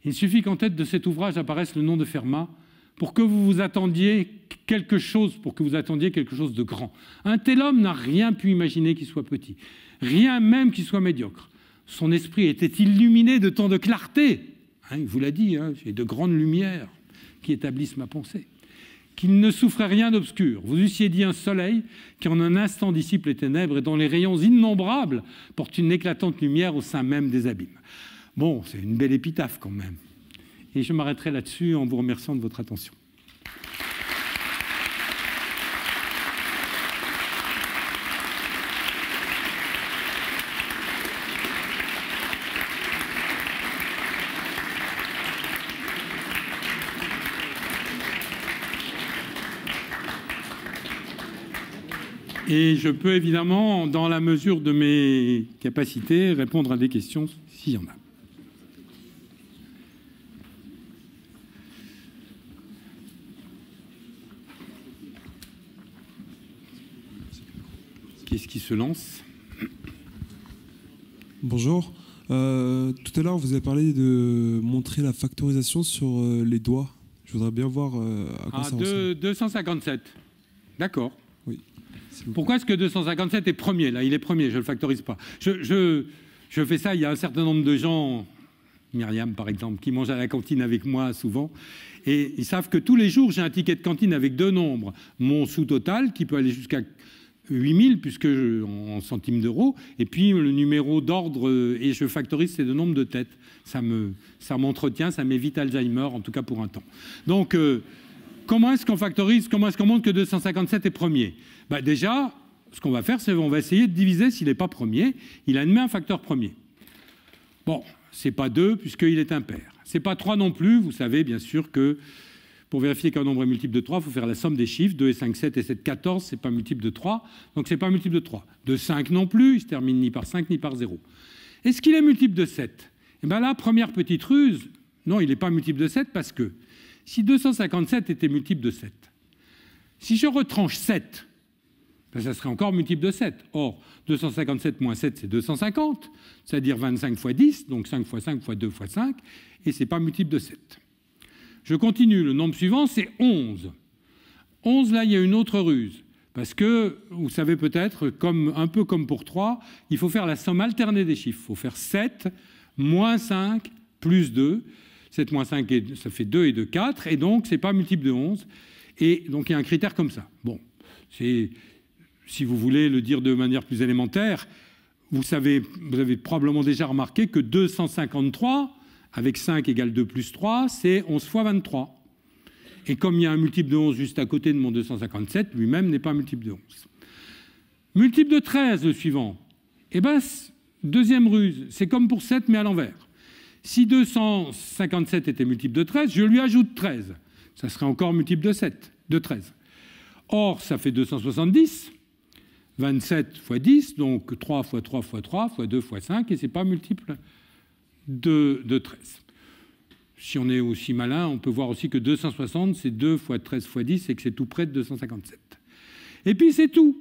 Il suffit qu'en tête de cet ouvrage apparaisse le nom de Fermat pour que vous vous attendiez quelque chose, pour que vous attendiez quelque chose de grand. Un tel homme n'a rien pu imaginer qui soit petit, rien même qui soit médiocre. Son esprit était illuminé de tant de clarté, hein, il vous l'a dit, j'ai hein, de grandes lumières qui établissent ma pensée qu'il ne souffrait rien d'obscur. Vous eussiez dit un soleil qui en un instant dissipe les ténèbres et dont les rayons innombrables portent une éclatante lumière au sein même des abîmes. Bon, c'est une belle épitaphe quand même. Et je m'arrêterai là-dessus en vous remerciant de votre attention. Et je peux évidemment, dans la mesure de mes capacités, répondre à des questions s'il y en a. Qu'est-ce qui se lance Bonjour. Euh, tout à l'heure, vous avez parlé de montrer la factorisation sur euh, les doigts. Je voudrais bien voir euh, à quoi ah, ça ressemble. 257. D'accord. Pourquoi est-ce que 257 est premier Là, il est premier, je ne le factorise pas. Je, fais ça, il y a un certain nombre de gens, Myriam par exemple, qui mangent à la cantine avec moi souvent, et ils savent que tous les jours, j'ai un ticket de cantine avec deux nombres. Mon sous-total, qui peut aller jusqu'à 8000, puisque en centimes d'euros, et puis le numéro d'ordre, euh, et je factorise ces deux nombres de têtes. Ça m'entretient, me, ça m'évite Alzheimer, en tout cas pour un temps. Donc... Euh, Comment est-ce qu'on factorise Comment est-ce qu'on montre que 257 est premier bah, Déjà, ce qu'on va faire, c'est qu'on va essayer de diviser s'il n'est pas premier. Il admet un facteur premier. Bon, c'est pas 2 puisqu'il est impair. C'est pas 3 non plus. Vous savez bien sûr que pour vérifier qu'un nombre est multiple de 3, il faut faire la somme des chiffres. 2 et 5, 7 et 7, 14, c'est pas multiple de 3. Donc c'est pas multiple de 3. De 5 non plus, il se termine ni par 5 ni par 0. Est-ce qu'il est multiple de 7 Eh bien là, première petite ruse, non, il n'est pas multiple de 7 parce que si 257 était multiple de 7. Si je retranche 7, ben, ça serait encore multiple de 7. Or, 257 moins 7, c'est 250, c'est-à-dire 25 fois 10, donc 5 fois 5 fois 2 fois 5, et ce n'est pas multiple de 7. Je continue, le nombre suivant, c'est 11. 11, là, il y a une autre ruse. Parce que, vous savez peut-être, comme, un peu comme pour 3, il faut faire la somme alternée des chiffres. Il faut faire 7 moins 5 plus 2. 7 moins 5, ça fait 2 et 2, 4. Et donc, ce n'est pas multiple de 11. Et donc, il y a un critère comme ça. Bon, c'est, si vous voulez le dire de manière plus élémentaire, vous, savez, vous avez probablement déjà remarqué que 253, avec 5 égale 2 plus 3, c'est 11 fois 23. Et comme il y a un multiple de 11 juste à côté de mon 257, lui-même n'est pas multiple de 11. Multiple de 13, le suivant. Eh bien, deuxième ruse, c'est comme pour 7, mais à l'envers. Si 257 était multiple de 13, je lui ajoute 13. Ça serait encore multiple de 7, de 13. Or, ça fait 270. 27 fois 10, donc 3 fois 3 fois 3 fois 2 fois 5, et ce n'est pas multiple de, 13. Si on est aussi malin, on peut voir aussi que 260, c'est 2 fois 13 fois 10, et que c'est tout près de 257. Et puis c'est tout,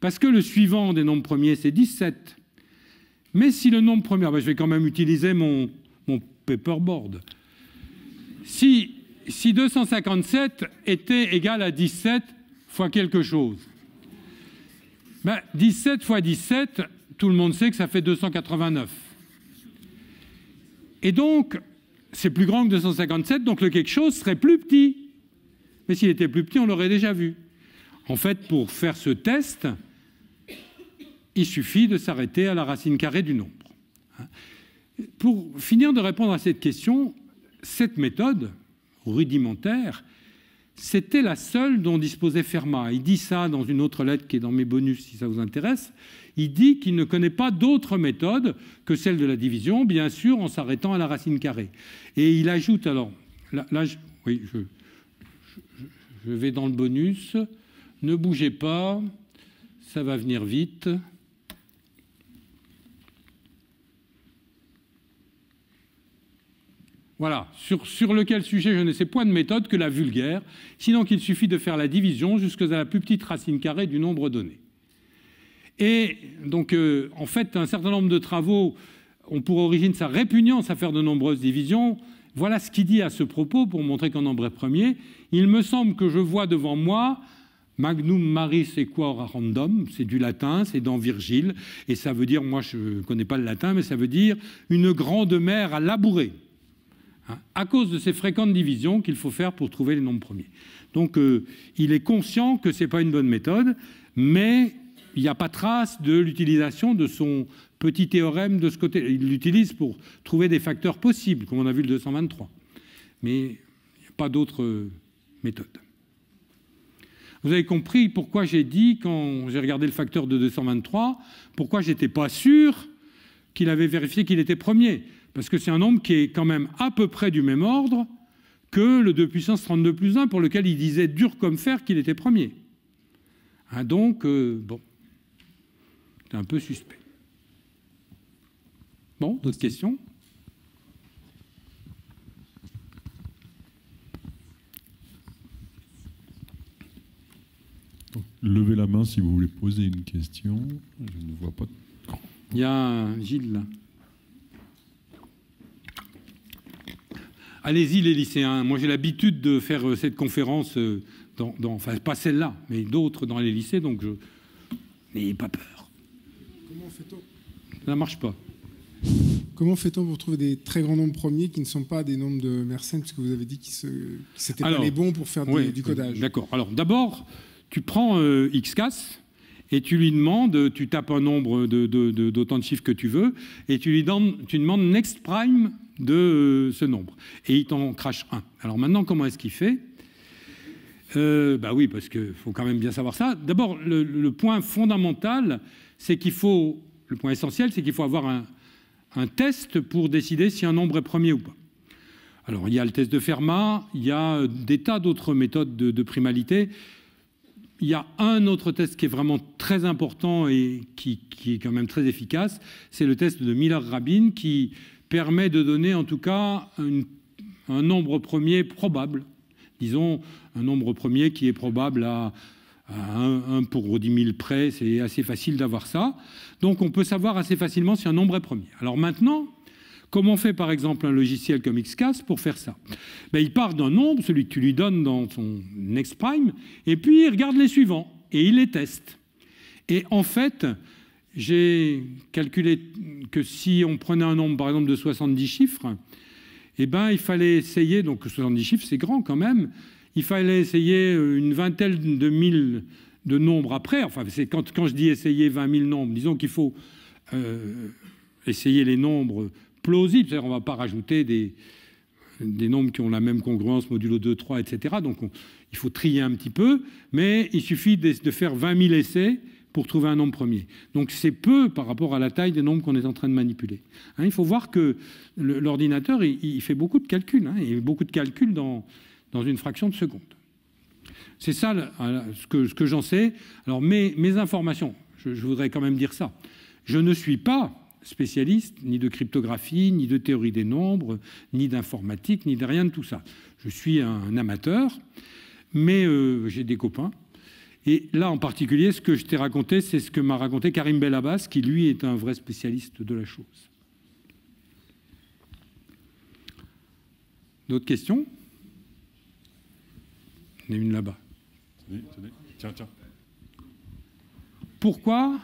parce que le suivant des nombres premiers, c'est 17. Mais si le nombre premier, ben, je vais quand même utiliser mon, mon paperboard. Si, si 257 était égal à 17 fois quelque chose, 17 ben, fois 17, tout le monde sait que ça fait 289. Et donc, c'est plus grand que 257, donc le quelque chose serait plus petit. Mais s'il était plus petit, on l'aurait déjà vu. En fait, pour faire ce test, il suffit de s'arrêter à la racine carrée du nombre. Pour finir de répondre à cette question, cette méthode rudimentaire, c'était la seule dont disposait Fermat. Il dit ça dans une autre lettre qui est dans mes bonus si ça vous intéresse. Il dit qu'il ne connaît pas d'autre méthode que celle de la division, bien sûr, en s'arrêtant à la racine carrée. Et il ajoute alors, là, je vais dans le bonus, ne bougez pas, ça va venir vite. Voilà, sur, lequel sujet je ne sais point de méthode que la vulgaire, sinon qu'il suffit de faire la division jusqu'à la plus petite racine carrée du nombre donné. Et donc, euh, en fait, un certain nombre de travaux ont pour origine sa répugnance à faire de nombreuses divisions. Voilà ce qu'il dit à ce propos pour montrer qu'en nombre premier. Il me semble que je vois devant moi Magnum maris equor random, c'est du latin, c'est dans Virgile, et ça veut dire, moi je ne connais pas le latin, mais ça veut dire une grande mère à labourer. Hein, à cause de ces fréquentes divisions qu'il faut faire pour trouver les nombres premiers. Donc euh, il est conscient que ce n'est pas une bonne méthode, mais il n'y a pas trace de l'utilisation de son petit théorème de ce côté. Il l'utilise pour trouver des facteurs possibles, comme on a vu le 223. Mais il n'y a pas d'autre euh, méthode. Vous avez compris pourquoi j'ai dit, quand j'ai regardé le facteur de 223, pourquoi n'étais pas sûr qu'il avait vérifié qu'il était premier parce que c'est un nombre qui est quand même à peu près du même ordre que le 2 puissance 32 plus 1, pour lequel il disait dur comme fer qu'il était premier. Hein, donc, euh, bon, c'est un peu suspect. Bon, d'autres questions Levez la main si vous voulez poser une question. Je ne vois pas. Il y a Gilles là. Allez-y les lycéens, moi j'ai l'habitude de faire euh, cette conférence, euh, dans, enfin pas celle-là, mais d'autres dans les lycées, donc je... n'ayez pas peur. Comment fait-on Ça ne marche pas. Comment fait-on pour trouver des très grands nombres premiers qui ne sont pas des nombres de Mersenne, puisque vous avez dit que c'était pas les bons pour faire du codage D'accord. Alors d'abord, tu prends euh, XCAS et tu lui demandes, tu tapes un nombre d'autant de, de, chiffres que tu veux, et tu lui demandes, tu demandes next prime de euh, ce nombre. Et il t'en crache un. Alors maintenant, comment est-ce qu'il fait euh, Bah oui, parce qu'il faut quand même bien savoir ça. D'abord, le, point fondamental, c'est qu'il faut, le point essentiel, c'est qu'il faut avoir un, test pour décider si un nombre est premier ou pas. Alors, il y a le test de Fermat, il y a des tas d'autres méthodes de, primalité. Il y a un autre test qui est vraiment très important et qui, qui est quand même très efficace, c'est le test de Miller-Rabin qui permet de donner en tout cas un nombre premier probable, disons un nombre premier qui est probable à, 1, pour 10 000 près, c'est assez facile d'avoir ça. Donc on peut savoir assez facilement si un nombre est premier. Alors maintenant, comment fait par exemple un logiciel comme XCAS pour faire ça ben, Il part d'un nombre, celui que tu lui donnes dans son next prime, et puis il regarde les suivants et il les teste. Et en fait, j'ai calculé que si on prenait un nombre, par exemple, de 70 chiffres, eh ben, il fallait essayer, donc 70 chiffres, c'est grand quand même, il fallait essayer euh, une vingtaine de mille de nombres après. Enfin, c'est quand, je dis essayer 20 000 nombres, disons qu'il faut euh, essayer les nombres plausibles, c'est-à-dire qu'on ne va pas rajouter des, nombres qui ont la même congruence, modulo 2, 3, etc. Donc il faut trier un petit peu, mais il suffit de faire 20 000 essais pour trouver un nombre premier. Donc c'est peu par rapport à la taille des nombres qu'on est en train de manipuler. Hein, il faut voir que l'ordinateur, il, fait beaucoup de calculs, il hein, fait beaucoup de calculs dans, dans une fraction de seconde. C'est ça ce que, j'en sais. Alors mes, informations, je, voudrais quand même dire ça. Je ne suis pas spécialiste ni de cryptographie, ni de théorie des nombres, ni d'informatique, ni de rien de tout ça. Je suis un, amateur, mais euh, j'ai des copains et là, en particulier, ce que je t'ai raconté, c'est ce que m'a raconté Karim Belabas, qui lui est un vrai spécialiste de la chose. D'autres questions Il y en a une là-bas. Tiens, tiens. Pourquoi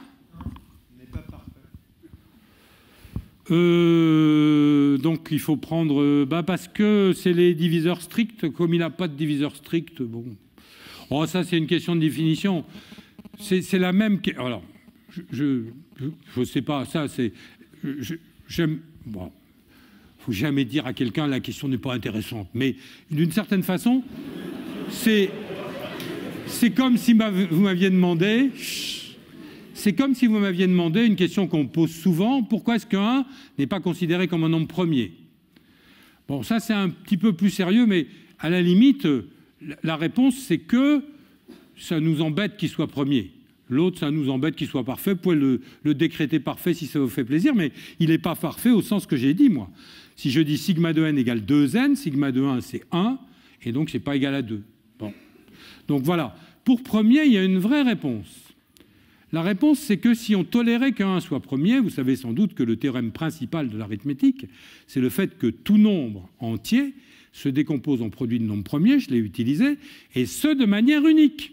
euh, donc il faut prendre... Euh, bah parce que c'est les diviseurs stricts. Comme il n'a pas de diviseurs strict, bon, Bon, ça, c'est une question de définition. C'est la même. Alors, je ne sais pas, ça, c'est. J'aime. Bon, faut jamais dire à quelqu'un la question n'est pas intéressante, mais d'une certaine façon, c'est. C'est comme si vous m'aviez demandé. C'est comme si vous m'aviez demandé une question qu'on pose souvent pourquoi est-ce qu'un n'est pas considéré comme un nombre premier Bon, ça, c'est un petit peu plus sérieux, mais à la limite la réponse, c'est que ça nous embête qu'il soit premier. L'autre, ça nous embête qu'il soit parfait. Vous pouvez le, décréter parfait si ça vous fait plaisir, mais il n'est pas parfait au sens que j'ai dit, moi. Si je dis sigma de n égale 2n, sigma de 1, c'est 1, et donc ce n'est pas égal à 2. Bon. Donc voilà. Pour premier, il y a une vraie réponse. La réponse, c'est que si on tolérait qu'un soit premier, vous savez sans doute que le théorème principal de l'arithmétique, c'est le fait que tout nombre entier se décompose en produits de nombres premiers, je l'ai utilisé, et ce, de manière unique.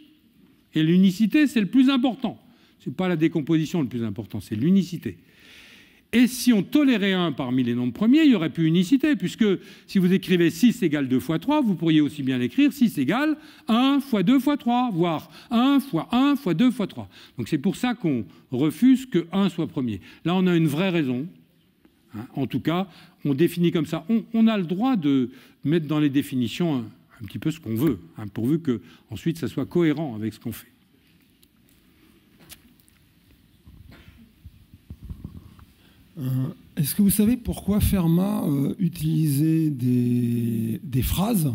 Et l'unicité, c'est le plus important. Ce n'est pas la décomposition le plus important, c'est l'unicité. Et si on tolérait 1 parmi les nombres premiers, il n'y aurait plus unicité, puisque si vous écrivez 6 égale 2 fois 3, vous pourriez aussi bien l'écrire 6 égale 1 fois 2 fois 3, voire 1 fois 1 fois 2 fois 3. Donc c'est pour ça qu'on refuse que 1 soit premier. Là, on a une vraie raison, Hein. en tout cas, on définit comme ça. On, a le droit de mettre dans les définitions un, petit peu ce qu'on veut, hein, pourvu qu'ensuite, ça soit cohérent avec ce qu'on fait. Euh, est-ce que vous savez pourquoi Fermat euh, utilisait des, phrases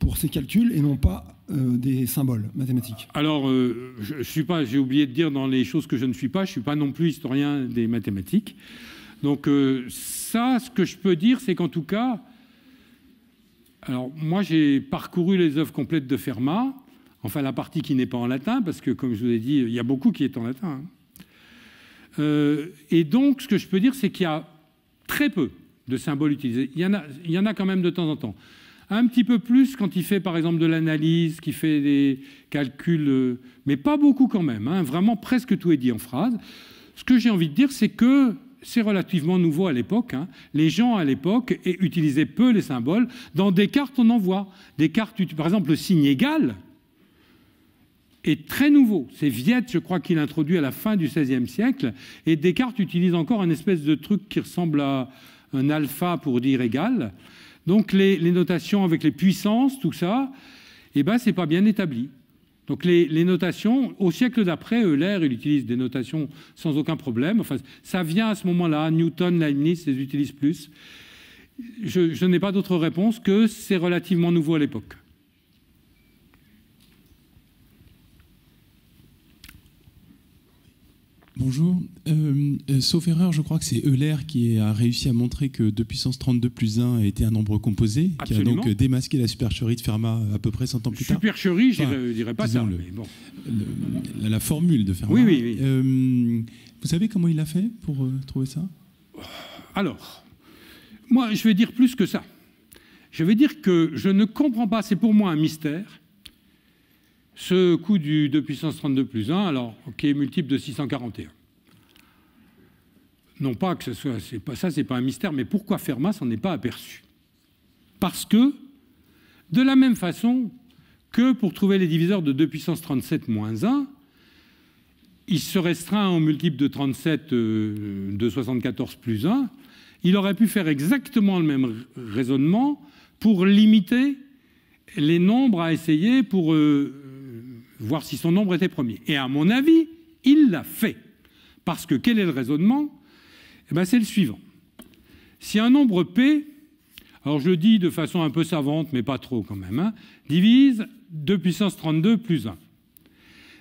pour ses calculs et non pas euh, des symboles mathématiques Alors, je, suis pas, j'ai oublié de dire dans les choses que je ne suis pas, je ne suis pas non plus historien des mathématiques. Donc euh, ça, ce que je peux dire, c'est qu'en tout cas, alors moi j'ai parcouru les œuvres complètes de Fermat, enfin la partie qui n'est pas en latin, parce que comme je vous ai dit, il y a beaucoup qui est en latin. Hein. Euh, et donc ce que je peux dire, c'est qu'il y a très peu de symboles utilisés. Il y, en a, il y en a quand même de temps en temps. Un petit peu plus quand il fait par exemple de l'analyse, qu'il fait des calculs, euh, mais pas beaucoup quand même. Hein. vraiment, presque tout est dit en phrase. Ce que j'ai envie de dire, c'est que c'est relativement nouveau à l'époque. Hein. Les gens à l'époque utilisaient peu les symboles. Dans des cartes, on en voit. Des cartes, par exemple, le signe égal est très nouveau. C'est Viette, je crois, qu'il introduit à la fin du XVIe siècle. Et Descartes utilise encore un espèce de truc qui ressemble à un alpha pour dire égal. Donc les, notations avec les puissances, tout ça, eh ben, c'est pas bien établi. Donc les, notations, au siècle d'après, Euler, il utilise des notations sans aucun problème. Enfin, ça vient à ce moment-là. Newton, Leibniz les utilisent plus. je n'ai pas d'autre réponse que c'est relativement nouveau à l'époque. Bonjour. Euh, euh, sauf erreur, je crois que c'est Euler qui a réussi à montrer que 2 puissance 32 plus 1 était un nombre composé, qui a donc démasqué la supercherie de Fermat à peu près 100 ans plus tard. Supercherie, je ne dirais pas ça. la, formule de Fermat. Oui, oui, oui. Euh, vous savez comment il a fait pour trouver ça Alors, moi, je vais dire plus que ça. Je vais dire que je ne comprends pas, c'est pour moi un mystère, ce coût du 2 puissance 32 plus 1, alors, qui est multiple de 641. Non pas que ce soit, c'est pas ça, c'est pas un mystère, mais pourquoi Fermat s'en est pas aperçu Parce que, de la même façon que pour trouver les diviseurs de 2 puissance 37 moins 1, il se restreint au multiple de 37 euh, de 74 plus 1, il aurait pu faire exactement le même raisonnement pour limiter les nombres à essayer pour euh, voir si son nombre était premier. Et à mon avis, il l'a fait. Parce que quel est le raisonnement eh ben, C'est le suivant. Si un nombre P, alors je le dis de façon un peu savante, mais pas trop quand même, hein, divise 2 puissance 32 plus 1,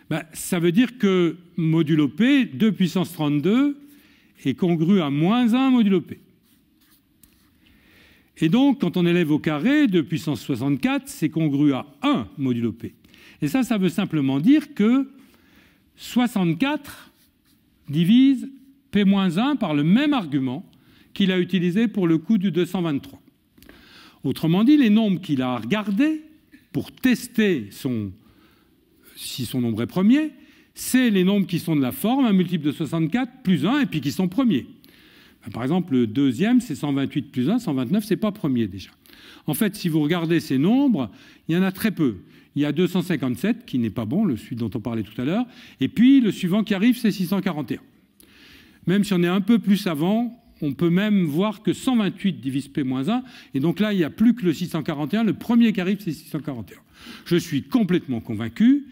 ben, ça veut dire que modulo P, 2 puissance 32, est congru à moins 1 modulo P. Et donc, quand on élève au carré, 2 puissance 64, c'est congru à 1 modulo P. Et ça, ça veut simplement dire que 64 divise P-1 par le même argument qu'il a utilisé pour le coup du 223. Autrement dit, les nombres qu'il a regardés pour tester si son nombre est premier, c'est les nombres qui sont de la forme, un multiple de 64 plus 1, et puis qui sont premiers. Ben, par exemple, le deuxième, c'est 128 plus 1, 129, c'est pas premier déjà. En fait, si vous regardez ces nombres, il y en a très peu. Il y a 257 qui n'est pas bon, le suivant dont on parlait tout à l'heure. Et puis le suivant qui arrive, c'est 641. Même si on est un peu plus avant, on peut même voir que 128 divise P-1, et donc là, il n'y a plus que le 641, le premier qui arrive, c'est 641. Je suis complètement convaincu,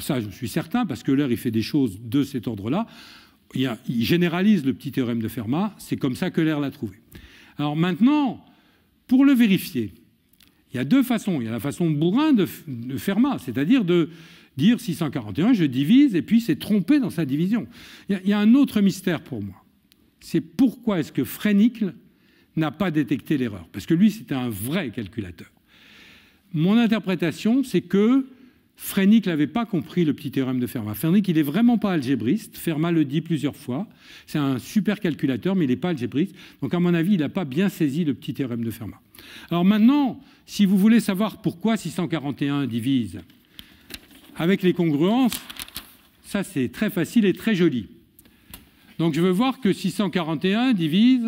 ça je suis certain, parce que l'heure, il fait des choses de cet ordre-là, il, généralise le petit théorème de Fermat, c'est comme ça que l'air l'a trouvé. Alors maintenant, pour le vérifier, il y a deux façons. Il y a la façon bourrin de, Fermat, c'est-à-dire de dire 641, je divise, et puis c'est trompé dans sa division. Il y, il y a un autre mystère pour moi. C'est pourquoi est-ce que Frénicle n'a pas détecté l'erreur Parce que lui, c'était un vrai calculateur. Mon interprétation, c'est que Frénic n'avait pas compris le petit théorème de Fermat. Frénic, il n'est vraiment pas algébriste. Fermat le dit plusieurs fois. C'est un super calculateur, mais il n'est pas algébriste. Donc, à mon avis, il n'a pas bien saisi le petit théorème de Fermat. Alors maintenant, si vous voulez savoir pourquoi 641 divise avec les congruences, ça c'est très facile et très joli. Donc je veux voir que 641 divise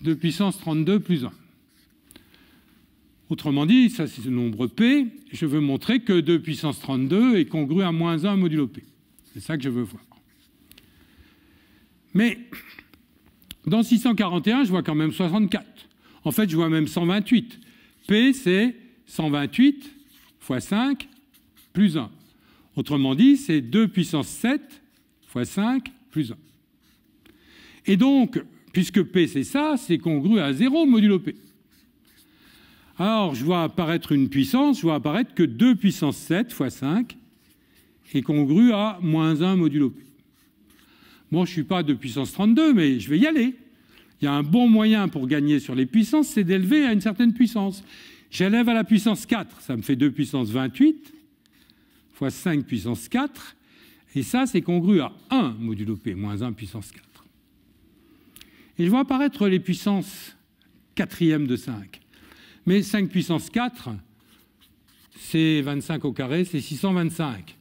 de puissance 32 plus 1. Autrement dit, ça c'est le nombre P, je veux montrer que 2 puissance 32 est congru à moins 1 modulo P. C'est ça que je veux voir. Mais dans 641, je vois quand même 64. En fait, je vois même 128. P, c'est 128 fois 5 plus 1. Autrement dit, c'est 2 puissance 7 fois 5 plus 1. Et donc, puisque P c'est ça, c'est congru à 0 modulo P. Alors, je vois apparaître une puissance, je vois apparaître que 2 puissance 7 fois 5 est congrue à moins 1 modulo p. Moi, je ne suis pas de puissance 32, mais je vais y aller. Il y a un bon moyen pour gagner sur les puissances, c'est d'élever à une certaine puissance. J'élève à la puissance 4, ça me fait 2 puissance 28 fois 5 puissance 4, et ça, c'est congru à 1 modulo p, moins 1 puissance 4. Et je vois apparaître les puissances quatrième de 5 mais 5 puissance 4, c'est 25 au carré, c'est 625.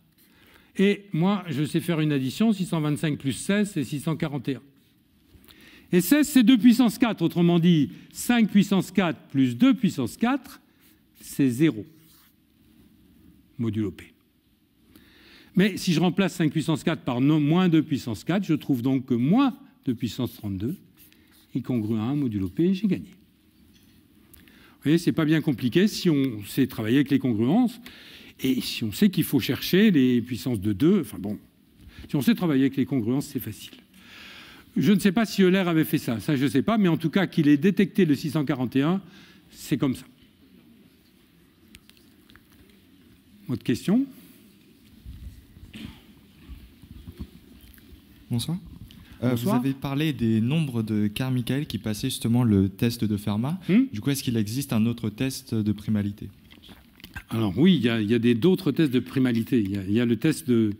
Et moi, je sais faire une addition, 625 plus 16, c'est 641. Et 16, c'est 2 puissance 4. Autrement dit, 5 puissance 4 plus 2 puissance 4, c'est 0. Modulo P. Mais si je remplace 5 puissance 4 par moins 2 puissance 4, je trouve donc que moins 2 puissance 32 est congru à 1 modulo P, j'ai gagné. Vous voyez, c'est pas bien compliqué si on sait travailler avec les congruences et si on sait qu'il faut chercher les puissances de 2. Enfin bon, si on sait travailler avec les congruences, c'est facile. Je ne sais pas si Euler avait fait ça, ça je ne sais pas, mais en tout cas qu'il ait détecté le 641, c'est comme ça. Autre question Bonsoir. Euh, vous avez parlé des nombres de Carmichael qui passaient justement le test de Fermat. Hmm du coup, est-ce qu'il existe un autre test de primalité Alors oui, il y a, d'autres tests de primalité. Il y, a le test de,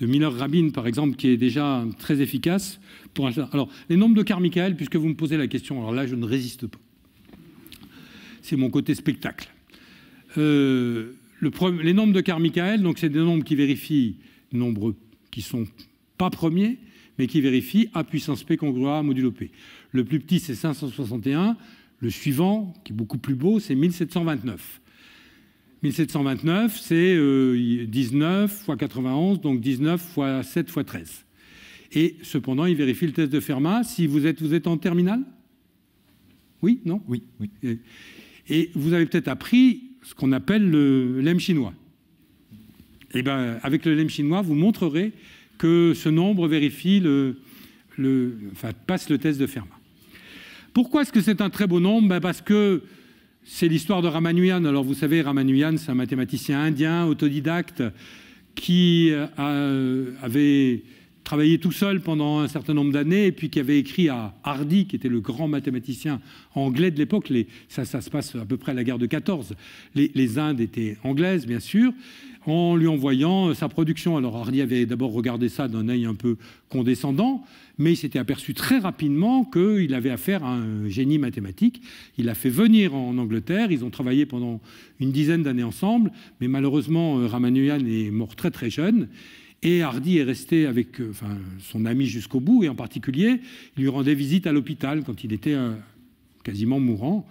Miller-Rabin, par exemple, qui est déjà très efficace. Pour Alors, les nombres de Carmichael, puisque vous me posez la question, alors là, je ne résiste pas. C'est mon côté spectacle. Euh, le les nombres de Carmichael, donc c'est des nombres qui vérifient nombres qui sont pas premiers, mais qui vérifie A puissance P congruent à modulo P. Le plus petit, c'est 561. Le suivant, qui est beaucoup plus beau, c'est 1729. 1729, c'est 19 x 91, donc 19 x 7 x 13. Et cependant, il vérifie le test de Fermat. Si vous êtes, vous êtes en terminale Oui Non Oui, Et vous avez peut-être appris ce qu'on appelle le lemme chinois. Et eh ben, avec le lemme chinois, vous montrerez que ce nombre vérifie le, le, enfin, passe le test de Fermat. Pourquoi est-ce que c'est un très beau nombre ben Parce que c'est l'histoire de Ramanujan. Alors vous savez, Ramanujan, c'est un mathématicien indien, autodidacte, qui euh, avait travaillé tout seul pendant un certain nombre d'années et puis qui avait écrit à Hardy, qui était le grand mathématicien anglais de l'époque. Ça, ça se passe à peu près à la guerre de 14. Les, les Indes étaient anglaises, bien sûr en lui envoyant euh, sa production. Alors Hardy avait d'abord regardé ça d'un œil un peu condescendant, mais il s'était aperçu très rapidement qu'il avait affaire à un génie mathématique. Il l'a fait venir en Angleterre, ils ont travaillé pendant une dizaine d'années ensemble, mais malheureusement euh, Ramanujan est mort très très jeune. Et Hardy est resté avec euh, son ami jusqu'au bout, et en particulier, il lui rendait visite à l'hôpital quand il était quasiment mourant.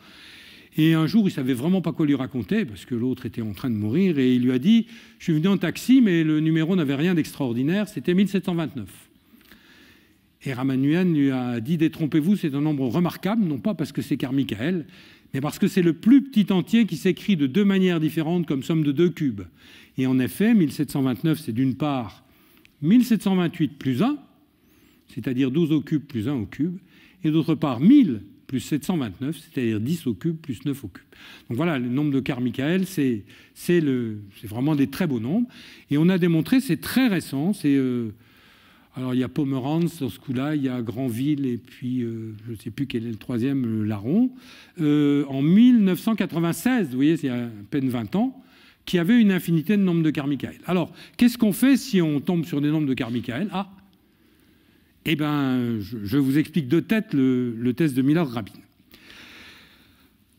Et un jour, il savait vraiment pas quoi lui raconter, parce que l'autre était en train de mourir, et il lui a dit Je suis venu en taxi, mais le numéro n'avait rien d'extraordinaire, c'était 1729. Et Ramanujan lui a dit Détrompez-vous, c'est un nombre remarquable, non pas parce que c'est Carmichael, mais parce que c'est le plus petit entier qui s'écrit de deux manières différentes comme somme de deux cubes. Et en effet, 1729, c'est d'une part 1728 plus 1, c'est-à-dire 12 au cube plus 1 au cube, et d'autre part 1000 plus 729, c'est-à-dire 10 au cube plus 9 au cube. Donc voilà, le nombre de quarts c'est vraiment des très beaux nombres. Et on a démontré, c'est très récent, c'est... Euh, alors il y a Pomerance dans ce coup-là, il y a Granville et puis euh, je ne sais plus quel est le troisième, euh, Laron, en 1996, vous voyez, c'est à peine 20 ans, qui avait une infinité de nombres de quarts Alors qu'est-ce qu'on fait si on tombe sur des nombres de quarts Ah, eh bien, je, vous explique de tête le, test de Miller-Rabin.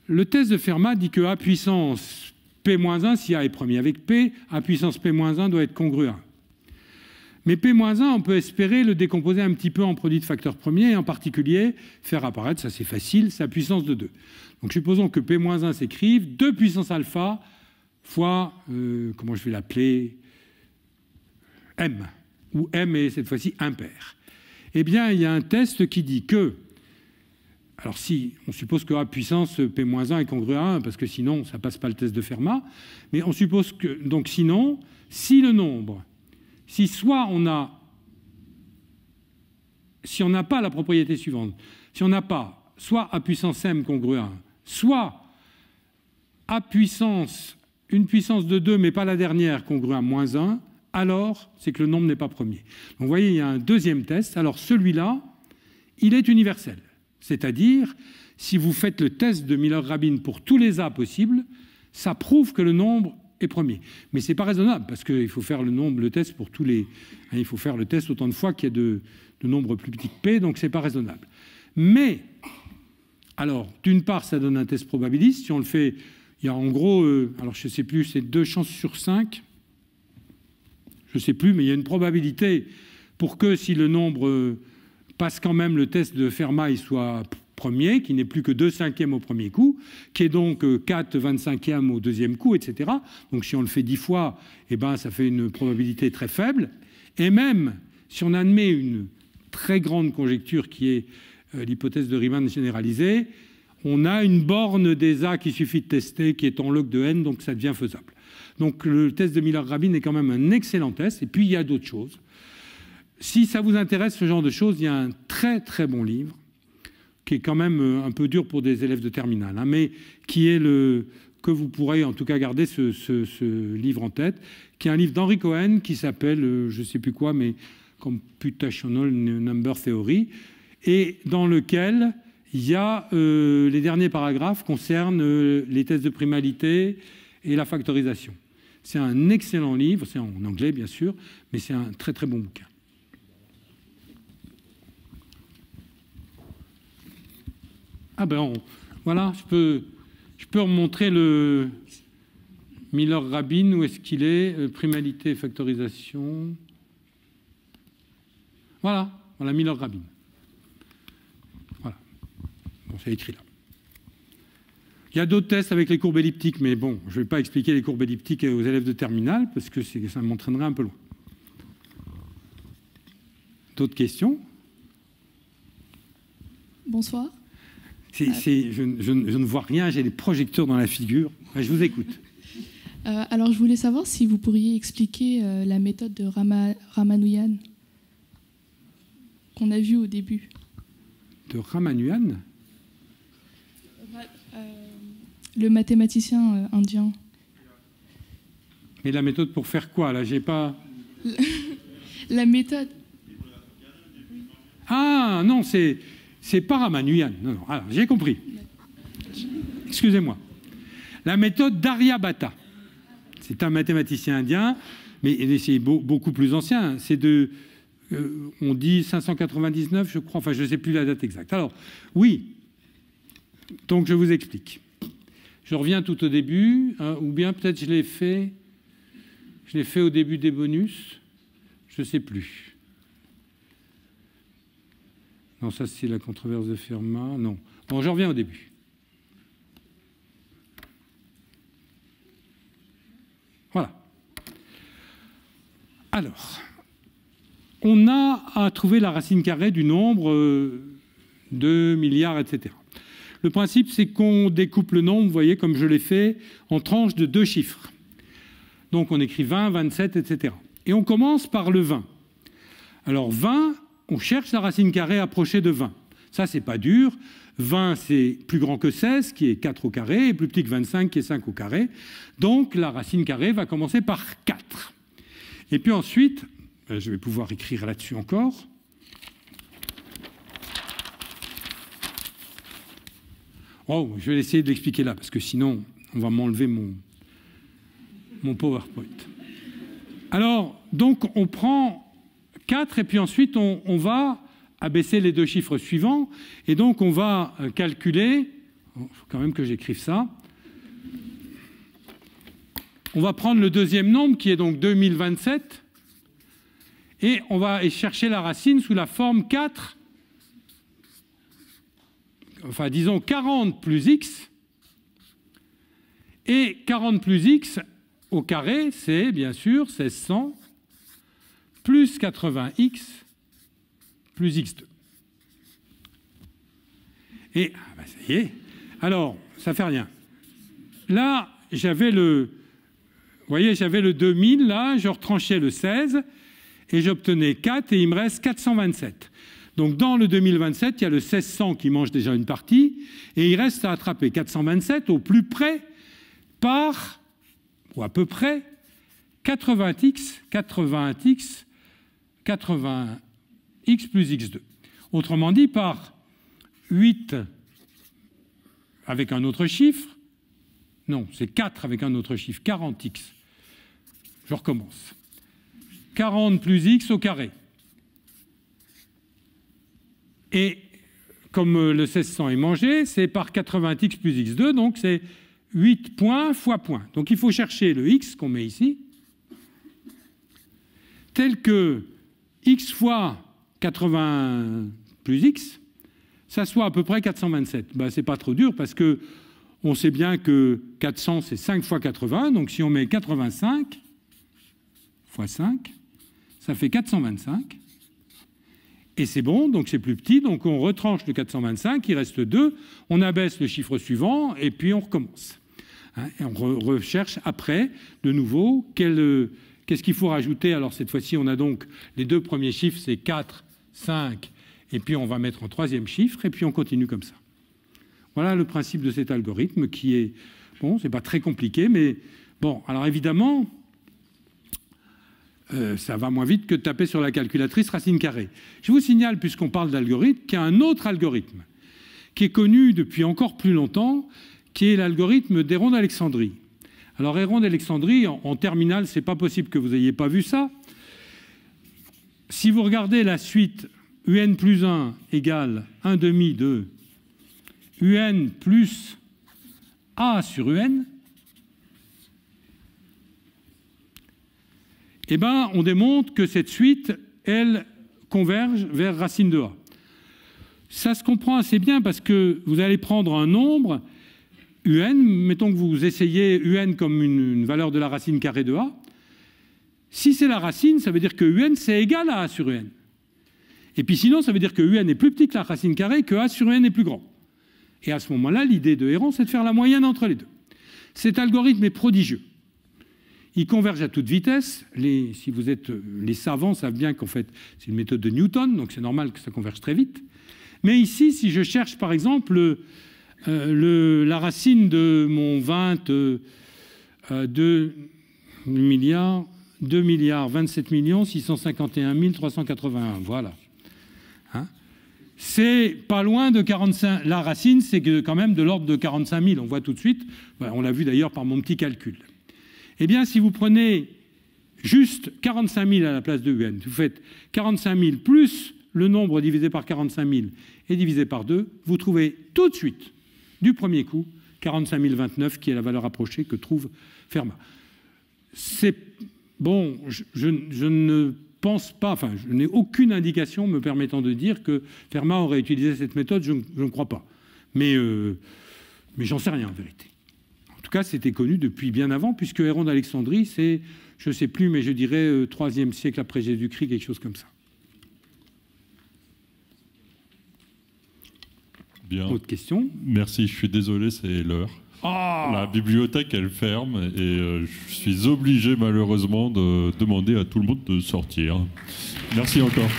Le test de Fermat dit que A puissance P-1, si A est premier avec P, A puissance P-1 doit être congruent. Mais P-1, on peut espérer le décomposer un petit peu en produit de facteurs premiers, et en particulier faire apparaître, ça c'est facile, sa puissance de 2. Donc supposons que P-1 s'écrive 2 puissance alpha fois, euh, comment je vais l'appeler, M, où M est cette fois-ci impair eh bien, il y a un test qui dit que, alors si on suppose que A puissance P-1 est congru à 1, parce que sinon, ça ne passe pas le test de Fermat, mais on suppose que, donc sinon, si le nombre, si soit on a, si on n'a pas la propriété suivante, si on n'a pas soit A puissance M congru à 1, soit A puissance, une puissance de 2, mais pas la dernière, congruent à moins 1, alors c'est que le nombre n'est pas premier. Donc vous voyez, il y a un deuxième test. Alors celui-là, il est universel. C'est-à-dire, si vous faites le test de Miller-Rabin pour tous les A possibles, ça prouve que le nombre est premier. Mais ce n'est pas raisonnable, parce qu'il faut faire le nombre, le test pour tous les... Hein, il faut faire le test autant de fois qu'il y a de, nombres plus petits que P, donc ce n'est pas raisonnable. Mais, alors, d'une part, ça donne un test probabiliste. Si on le fait, il y a en gros, euh, alors je ne sais plus, c'est deux chances sur cinq je ne sais plus, mais il y a une probabilité pour que si le nombre euh, passe quand même le test de Fermat, il soit premier, qui n'est plus que 2 cinquièmes au premier coup, qui est donc 4 euh, 25e au deuxième coup, etc. Donc si on le fait 10 fois, eh ben, ça fait une probabilité très faible. Et même si on admet une très grande conjecture qui est euh, l'hypothèse de Riemann généralisée, on a une borne des A qui suffit de tester qui est en log de n, donc ça devient faisable. Donc le test de Miller-Rabin est quand même un excellent test. Et puis il y a d'autres choses. Si ça vous intéresse ce genre de choses, il y a un très très bon livre qui est quand même euh, un peu dur pour des élèves de terminale, hein, mais qui est le que vous pourrez en tout cas garder ce, livre en tête, qui est un livre d'Henri Cohen qui s'appelle euh, je ne sais plus quoi, mais Computational Number Theory, et dans lequel il y a euh, les derniers paragraphes concernent les tests de primalité et la factorisation. C'est un excellent livre, c'est en anglais bien sûr, mais c'est un très très bon bouquin. Ah ben voilà, je peux, je peux remontrer le Miller Rabin, où est-ce qu'il est, euh, Primalité factorisation. Voilà, voilà Miller Rabin. Voilà, bon, c'est écrit là. Il y a d'autres tests avec les courbes elliptiques, mais bon, je ne vais pas expliquer les courbes elliptiques aux élèves de terminale parce que ça m'entraînerait un peu loin. D'autres questions Bonsoir. Euh. je, ne vois rien, j'ai des projecteurs dans la figure. je vous écoute. *laughs* Euh, alors, je voulais savoir si vous pourriez expliquer euh, la méthode de Ramanujan qu'on a vue au début. De Ramanujan le mathématicien euh, indien. Mais la méthode pour faire quoi Là, j'ai pas. *laughs* la méthode. Ah non, c'est c'est Paramanuyan. j'ai compris. Excusez-moi. La méthode d'Aryabhata. C'est un mathématicien indien, mais c'est beaucoup plus ancien. C'est de, euh, on dit 599, je crois. Enfin, je ne sais plus la date exacte. Alors, oui. Donc, je vous explique. Je reviens tout au début, hein, ou bien peut-être je l'ai fait, je l'ai fait au début des bonus, je ne sais plus. Non, ça c'est la controverse de Fermat, non. Bon, je reviens au début. Voilà. Alors, on a à trouver la racine carrée du nombre euh, de 2 milliards, etc. Le principe, c'est qu'on découpe le nombre, vous voyez, comme je l'ai fait, en tranches de deux chiffres. Donc on écrit 20, 27, etc. Et on commence par le 20. Alors 20, on cherche la racine carrée approchée de 20. Ça, c'est pas dur. 20, c'est plus grand que 16, qui est 4 au carré, et plus petit que 25, qui est 5 au carré. Donc la racine carrée va commencer par 4. Et puis ensuite, euh, je vais pouvoir écrire là-dessus encore. Oh, je vais essayer de l'expliquer là, parce que sinon, on va m'enlever mon, mon PowerPoint. Alors, donc, on prend 4 et puis ensuite, on, on va abaisser les deux chiffres suivants. Et donc, on va euh, calculer, il oh, faut quand même que j'écrive ça, on va prendre le deuxième nombre qui est donc 2027 et on va chercher la racine sous la forme 4 enfin disons 40 plus x, et 40 plus x au carré, c'est bien sûr 1600 plus 80x plus x2. Et ah, bah, ça y est, alors ça fait rien. Là, j'avais le, vous voyez, j'avais le 2000, là, je retranchais le 16 et j'obtenais 4 et il me reste 427. Donc dans le 2027, il y a le 1600 qui mange déjà une partie, et il reste à attraper 427 au plus près par, ou à peu près, 80x, 80x, 80x plus x2. Autrement dit, par 8 avec un autre chiffre, non, c'est 4 avec un autre chiffre, 40x. Je recommence. 40 plus x au carré. Et comme euh, le 1600 est mangé, c'est par 80x plus x2, donc c'est 8 points fois point. Donc il faut chercher le x qu'on met ici, tel que x fois 80 plus x, ça soit à peu près 427. Ce n'est pas trop dur parce que on sait bien que 400 c'est 5 fois 80, donc si on met 85 fois 5, ça fait 425 et c'est bon, donc c'est plus petit, donc on retranche le 425, il reste 2, on abaisse le chiffre suivant, et puis on recommence. Hein, on recherche après, de nouveau, qu'est-ce qu'il faut rajouter. Alors cette fois-ci, on a donc les deux premiers chiffres, c'est 4, 5, et puis on va mettre en troisième chiffre, et puis on continue comme ça. Voilà le principe de cet algorithme qui est, bon, c'est pas très compliqué, mais bon, alors évidemment, euh, ça va moins vite que de taper sur la calculatrice racine carrée. Je vous signale, puisqu'on parle d'algorithme, qu'il y a un autre algorithme qui est connu depuis encore plus longtemps, qui est l'algorithme d'Héron d'Alexandrie. Alors Héron d'Alexandrie, en, terminale, c'est pas possible que vous n'ayez pas vu ça. Si vous regardez la suite un plus 1 égale 1 demi de un plus a sur un, Eh ben, on démontre que cette suite, elle, converge vers racine de a. Ça se comprend assez bien parce que vous allez prendre un nombre, un, mettons que vous essayez un comme une, valeur de la racine carrée de a. Si c'est la racine, ça veut dire que un, c'est égal à a sur un. Et puis sinon, ça veut dire que un est plus petit que la racine carrée, que a sur un est plus grand. Et à ce moment-là, l'idée de Héron, c'est de faire la moyenne entre les deux. Cet algorithme est prodigieux. Ils convergent à toute vitesse. Les, si vous êtes les savants savent bien qu'en fait c'est une méthode de Newton, donc c'est normal que ça converge très vite. Mais ici, si je cherche par exemple euh, la racine de mon 20, 2 euh, euh, milliards, 2 milliards 27 millions 651 381, voilà. Hein. c'est pas loin de 45. La racine, c'est quand même de l'ordre de 45 000. On voit tout de suite. Ben, on l'a vu d'ailleurs par mon petit calcul. Eh bien, si vous prenez juste 45 000 à la place de UN, vous faites 45 000 plus le nombre divisé par 45 000 et divisé par 2, vous trouvez tout de suite, du premier coup, 45 029, qui est la valeur approchée que trouve Fermat. C'est bon, je, ne pense pas, enfin, je n'ai aucune indication me permettant de dire que Fermat aurait utilisé cette méthode, je, ne crois pas. Mais, euh, mais j'en sais rien en vérité tout cas, c'était connu depuis bien avant, puisque Héron d'Alexandrie, c'est, je ne sais plus, mais je dirais 3e euh, siècle après Jésus-Christ, quelque chose comme ça. Bien. Autre question Merci, je suis désolé, c'est l'heure. Ah la bibliothèque, elle ferme et euh, je suis obligé malheureusement de demander à tout le monde de sortir. Merci encore.